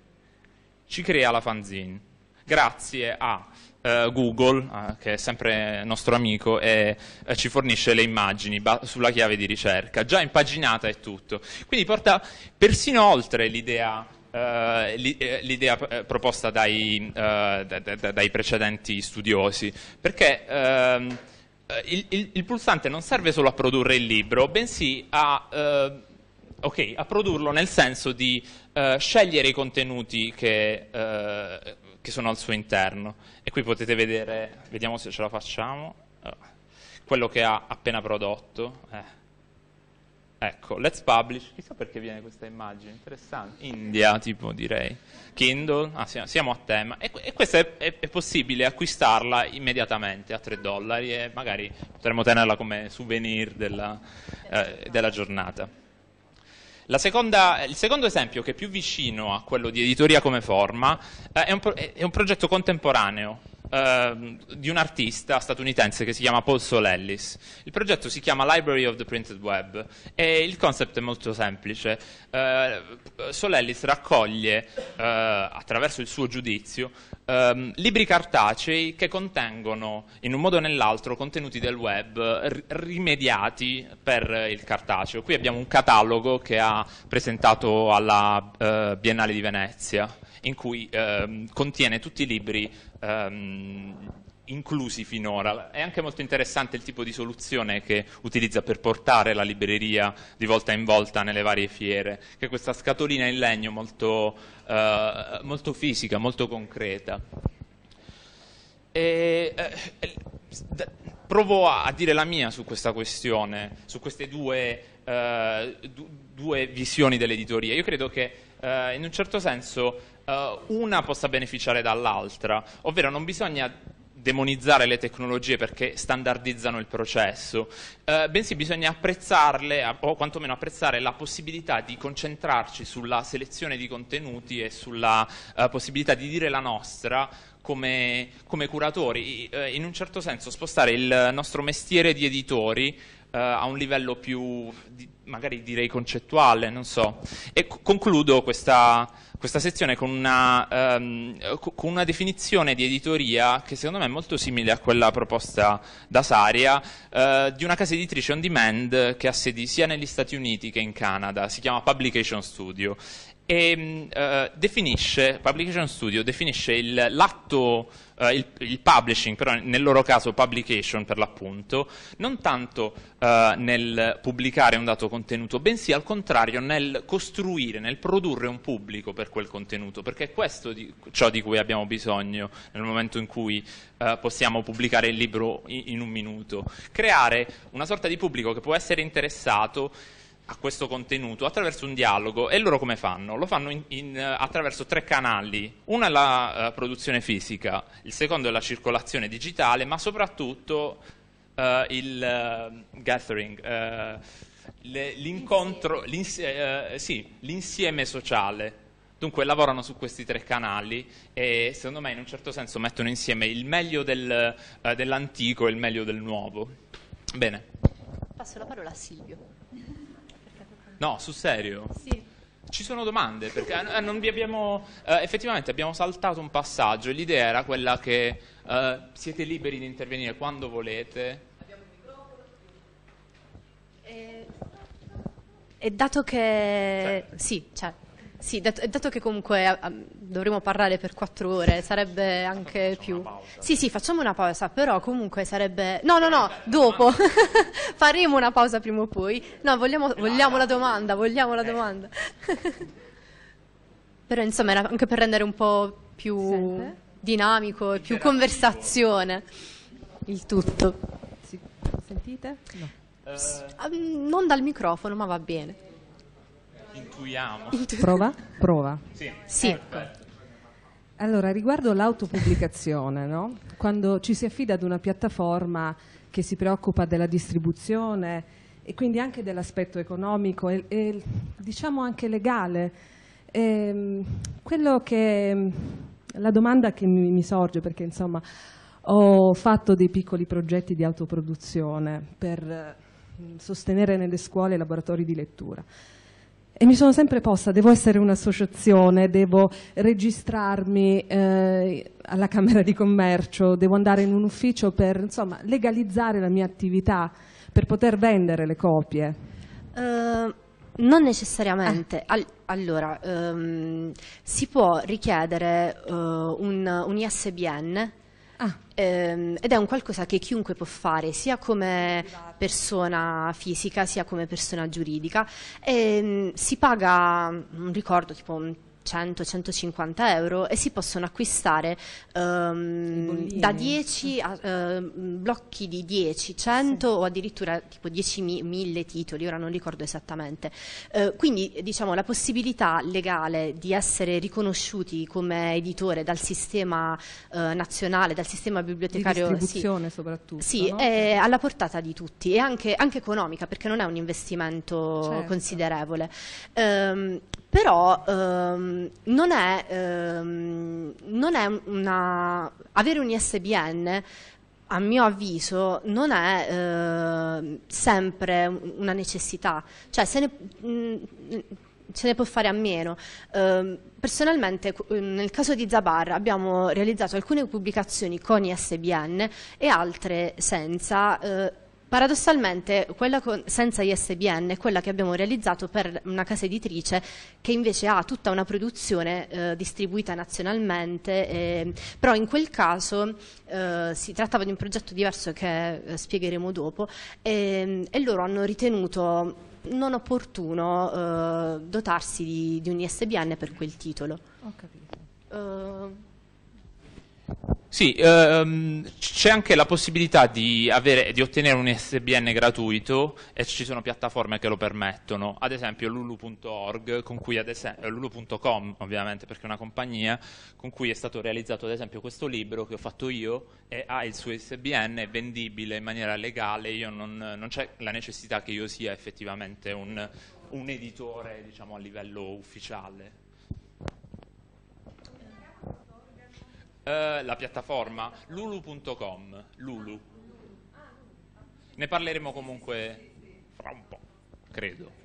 ci crea la fanzine. Grazie a eh, Google, eh, che è sempre nostro amico, e eh, ci fornisce le immagini sulla chiave di ricerca. Già impaginata è tutto. Quindi porta persino oltre l'idea eh, eh, l'idea eh, proposta dai, dai, precedenti studiosi, perché ehm, eh, il, il, il, pulsante non serve solo a produrre il libro, bensì a, eh, okay, a produrlo nel senso di eh, scegliere i contenuti che, eh, che, sono al suo interno. E qui potete vedere, vediamo se ce la facciamo, eh, quello che ha appena prodotto. Eh. Ecco, let's publish, chissà perché viene questa immagine, interessante. India, tipo direi. Kindle, ah, siamo a tema. E, e questa è, è, è, possibile acquistarla immediatamente a 3 dollari e magari potremmo tenerla come souvenir della, eh, della giornata. Seconda, il secondo esempio, che è più vicino a quello di editoria come forma, eh, è, un pro, è un progetto contemporaneo Ehm, di un artista statunitense che si chiama Paul Solellis. Il progetto si chiama Library of the Printed Web e il concept è molto semplice. Eh, Solellis raccoglie, eh, attraverso il suo giudizio, ehm, libri cartacei che contengono, in un modo o nell'altro, contenuti del web rimediati per il cartaceo. Qui abbiamo un catalogo che ha presentato alla eh, Biennale di Venezia in cui ehm, contiene tutti i libri ehm, inclusi finora. È anche molto interessante il tipo di soluzione che utilizza per portare la libreria di volta in volta nelle varie fiere, che è questa scatolina in legno molto, eh, molto fisica, molto concreta. E, eh, provo a, dire la mia su questa questione, su queste due, eh, du, due visioni dell'editoria. Io credo che eh, in un certo senso eh, una possa beneficiare dall'altra, ovvero non bisogna demonizzare le tecnologie perché standardizzano il processo, eh, bensì bisogna apprezzarle o quantomeno apprezzare la possibilità di concentrarci sulla selezione di contenuti e sulla eh, possibilità di dire la nostra come, come curatori, eh, in un certo senso spostare il nostro mestiere di editori eh, a un livello più di, magari direi concettuale, non so. E concludo questa, questa sezione con una, um, con una, definizione di editoria che secondo me è molto simile a quella proposta da Saria, uh, di una casa editrice on demand che ha sedi sia negli Stati Uniti che in Canada, si chiama Publication Studio e ehm, eh, definisce, Publication Studio definisce il, l'atto, eh, il, il, publishing, però nel loro caso publication per l'appunto, non tanto eh, nel pubblicare un dato contenuto, bensì al contrario nel costruire, nel produrre un pubblico per quel contenuto, perché è questo di, ciò di cui abbiamo bisogno nel momento in cui eh, possiamo pubblicare il libro in, in un minuto, creare una sorta di pubblico che può essere interessato a questo contenuto attraverso un dialogo e loro come fanno? Lo fanno in, in, eh, attraverso tre canali, uno è la uh, produzione fisica, il secondo è la circolazione digitale, ma soprattutto uh, il uh, gathering, le, l'incontro, l'insieme, sì, l'insieme sociale. Dunque lavorano su questi tre canali e secondo me in un certo senso mettono insieme il meglio del, dell'antico e il meglio del nuovo. Bene. Passo la parola a Silvio. No, sul serio? Sì. Ci sono domande, perché eh, abbiamo, eh, effettivamente abbiamo saltato un passaggio, l'idea era quella che eh, siete liberi di intervenire quando volete. Abbiamo microfono. Eh, e dato che... Certo. Sì, certo. Sì, dat- dato che comunque a- a- dovremo parlare per quattro ore, sarebbe anche più. Sì, sì, facciamo una pausa, però comunque sarebbe. No, no, no, dopo faremo una pausa prima o poi. No, vogliamo, vogliamo la domanda, vogliamo la eh. domanda. però insomma, era anche per rendere un po' più Sente? dinamico e più conversazione il tutto. Sì. Sentite? No. Uh... non dal microfono, ma va bene. Intuiamo. Prova? Prova. Sì. sì. Ecco. Allora, riguardo l'autopubblicazione, no? quando ci si affida ad una piattaforma che si preoccupa della distribuzione e quindi anche dell'aspetto economico e, e, diciamo anche legale, e, ehm, quello che, la domanda che mi, mi sorge, perché insomma ho fatto dei piccoli progetti di autoproduzione per eh, sostenere nelle scuole i laboratori di lettura. E mi sono sempre posta, devo essere un'associazione, devo registrarmi eh, alla Camera di Commercio, devo andare in un ufficio per insomma, legalizzare la mia attività, per poter vendere le copie. Uh. Non necessariamente. Ah. All allora, um, si può richiedere uh, un, un, ISBN Ah. Ehm, ed è un qualcosa che chiunque può fare, sia come persona fisica, sia come persona giuridica. Ehm, si paga, non mm, ricordo, tipo 100-150 euro e si possono acquistare um, da 10 a, uh, blocchi di 10, 100 sì. o addirittura tipo 10.000 titoli, ora non ricordo esattamente. Uh, quindi diciamo la possibilità legale di essere riconosciuti come editore dal sistema uh, nazionale, dal sistema bibliotecario di distribuzione sì, soprattutto, sì, no? è alla portata di tutti e anche, anche, economica perché non è un investimento certo. considerevole. Um, però ehm, non, è, ehm, non è una... avere un ISBN a mio avviso non è eh, sempre una necessità, cioè se ne, mh, mm, se ne può fare a meno. Eh, personalmente nel caso di Zabar abbiamo realizzato alcune pubblicazioni con ISBN e altre senza, eh, Paradossalmente quella con, senza ISBN è quella che abbiamo realizzato per una casa editrice che invece ha tutta una produzione eh, distribuita nazionalmente, e, però in quel caso eh, si trattava di un progetto diverso che eh, spiegheremo dopo e, e loro hanno ritenuto non opportuno eh, dotarsi di, di, un ISBN per quel titolo. Ho capito. Uh, sì, ehm, c'è anche la possibilità di, avere, di, ottenere un SBN gratuito e ci sono piattaforme che lo permettono, ad esempio lulu.org, eh, lulu.com ovviamente perché è una compagnia, con cui è stato realizzato ad esempio questo libro che ho fatto io e ha il suo SBN, vendibile in maniera legale, non, non c'è la necessità che io sia effettivamente un, un editore diciamo, a livello ufficiale. Eh, la piattaforma lulu.com, Lulu. Ne parleremo comunque fra un po', credo.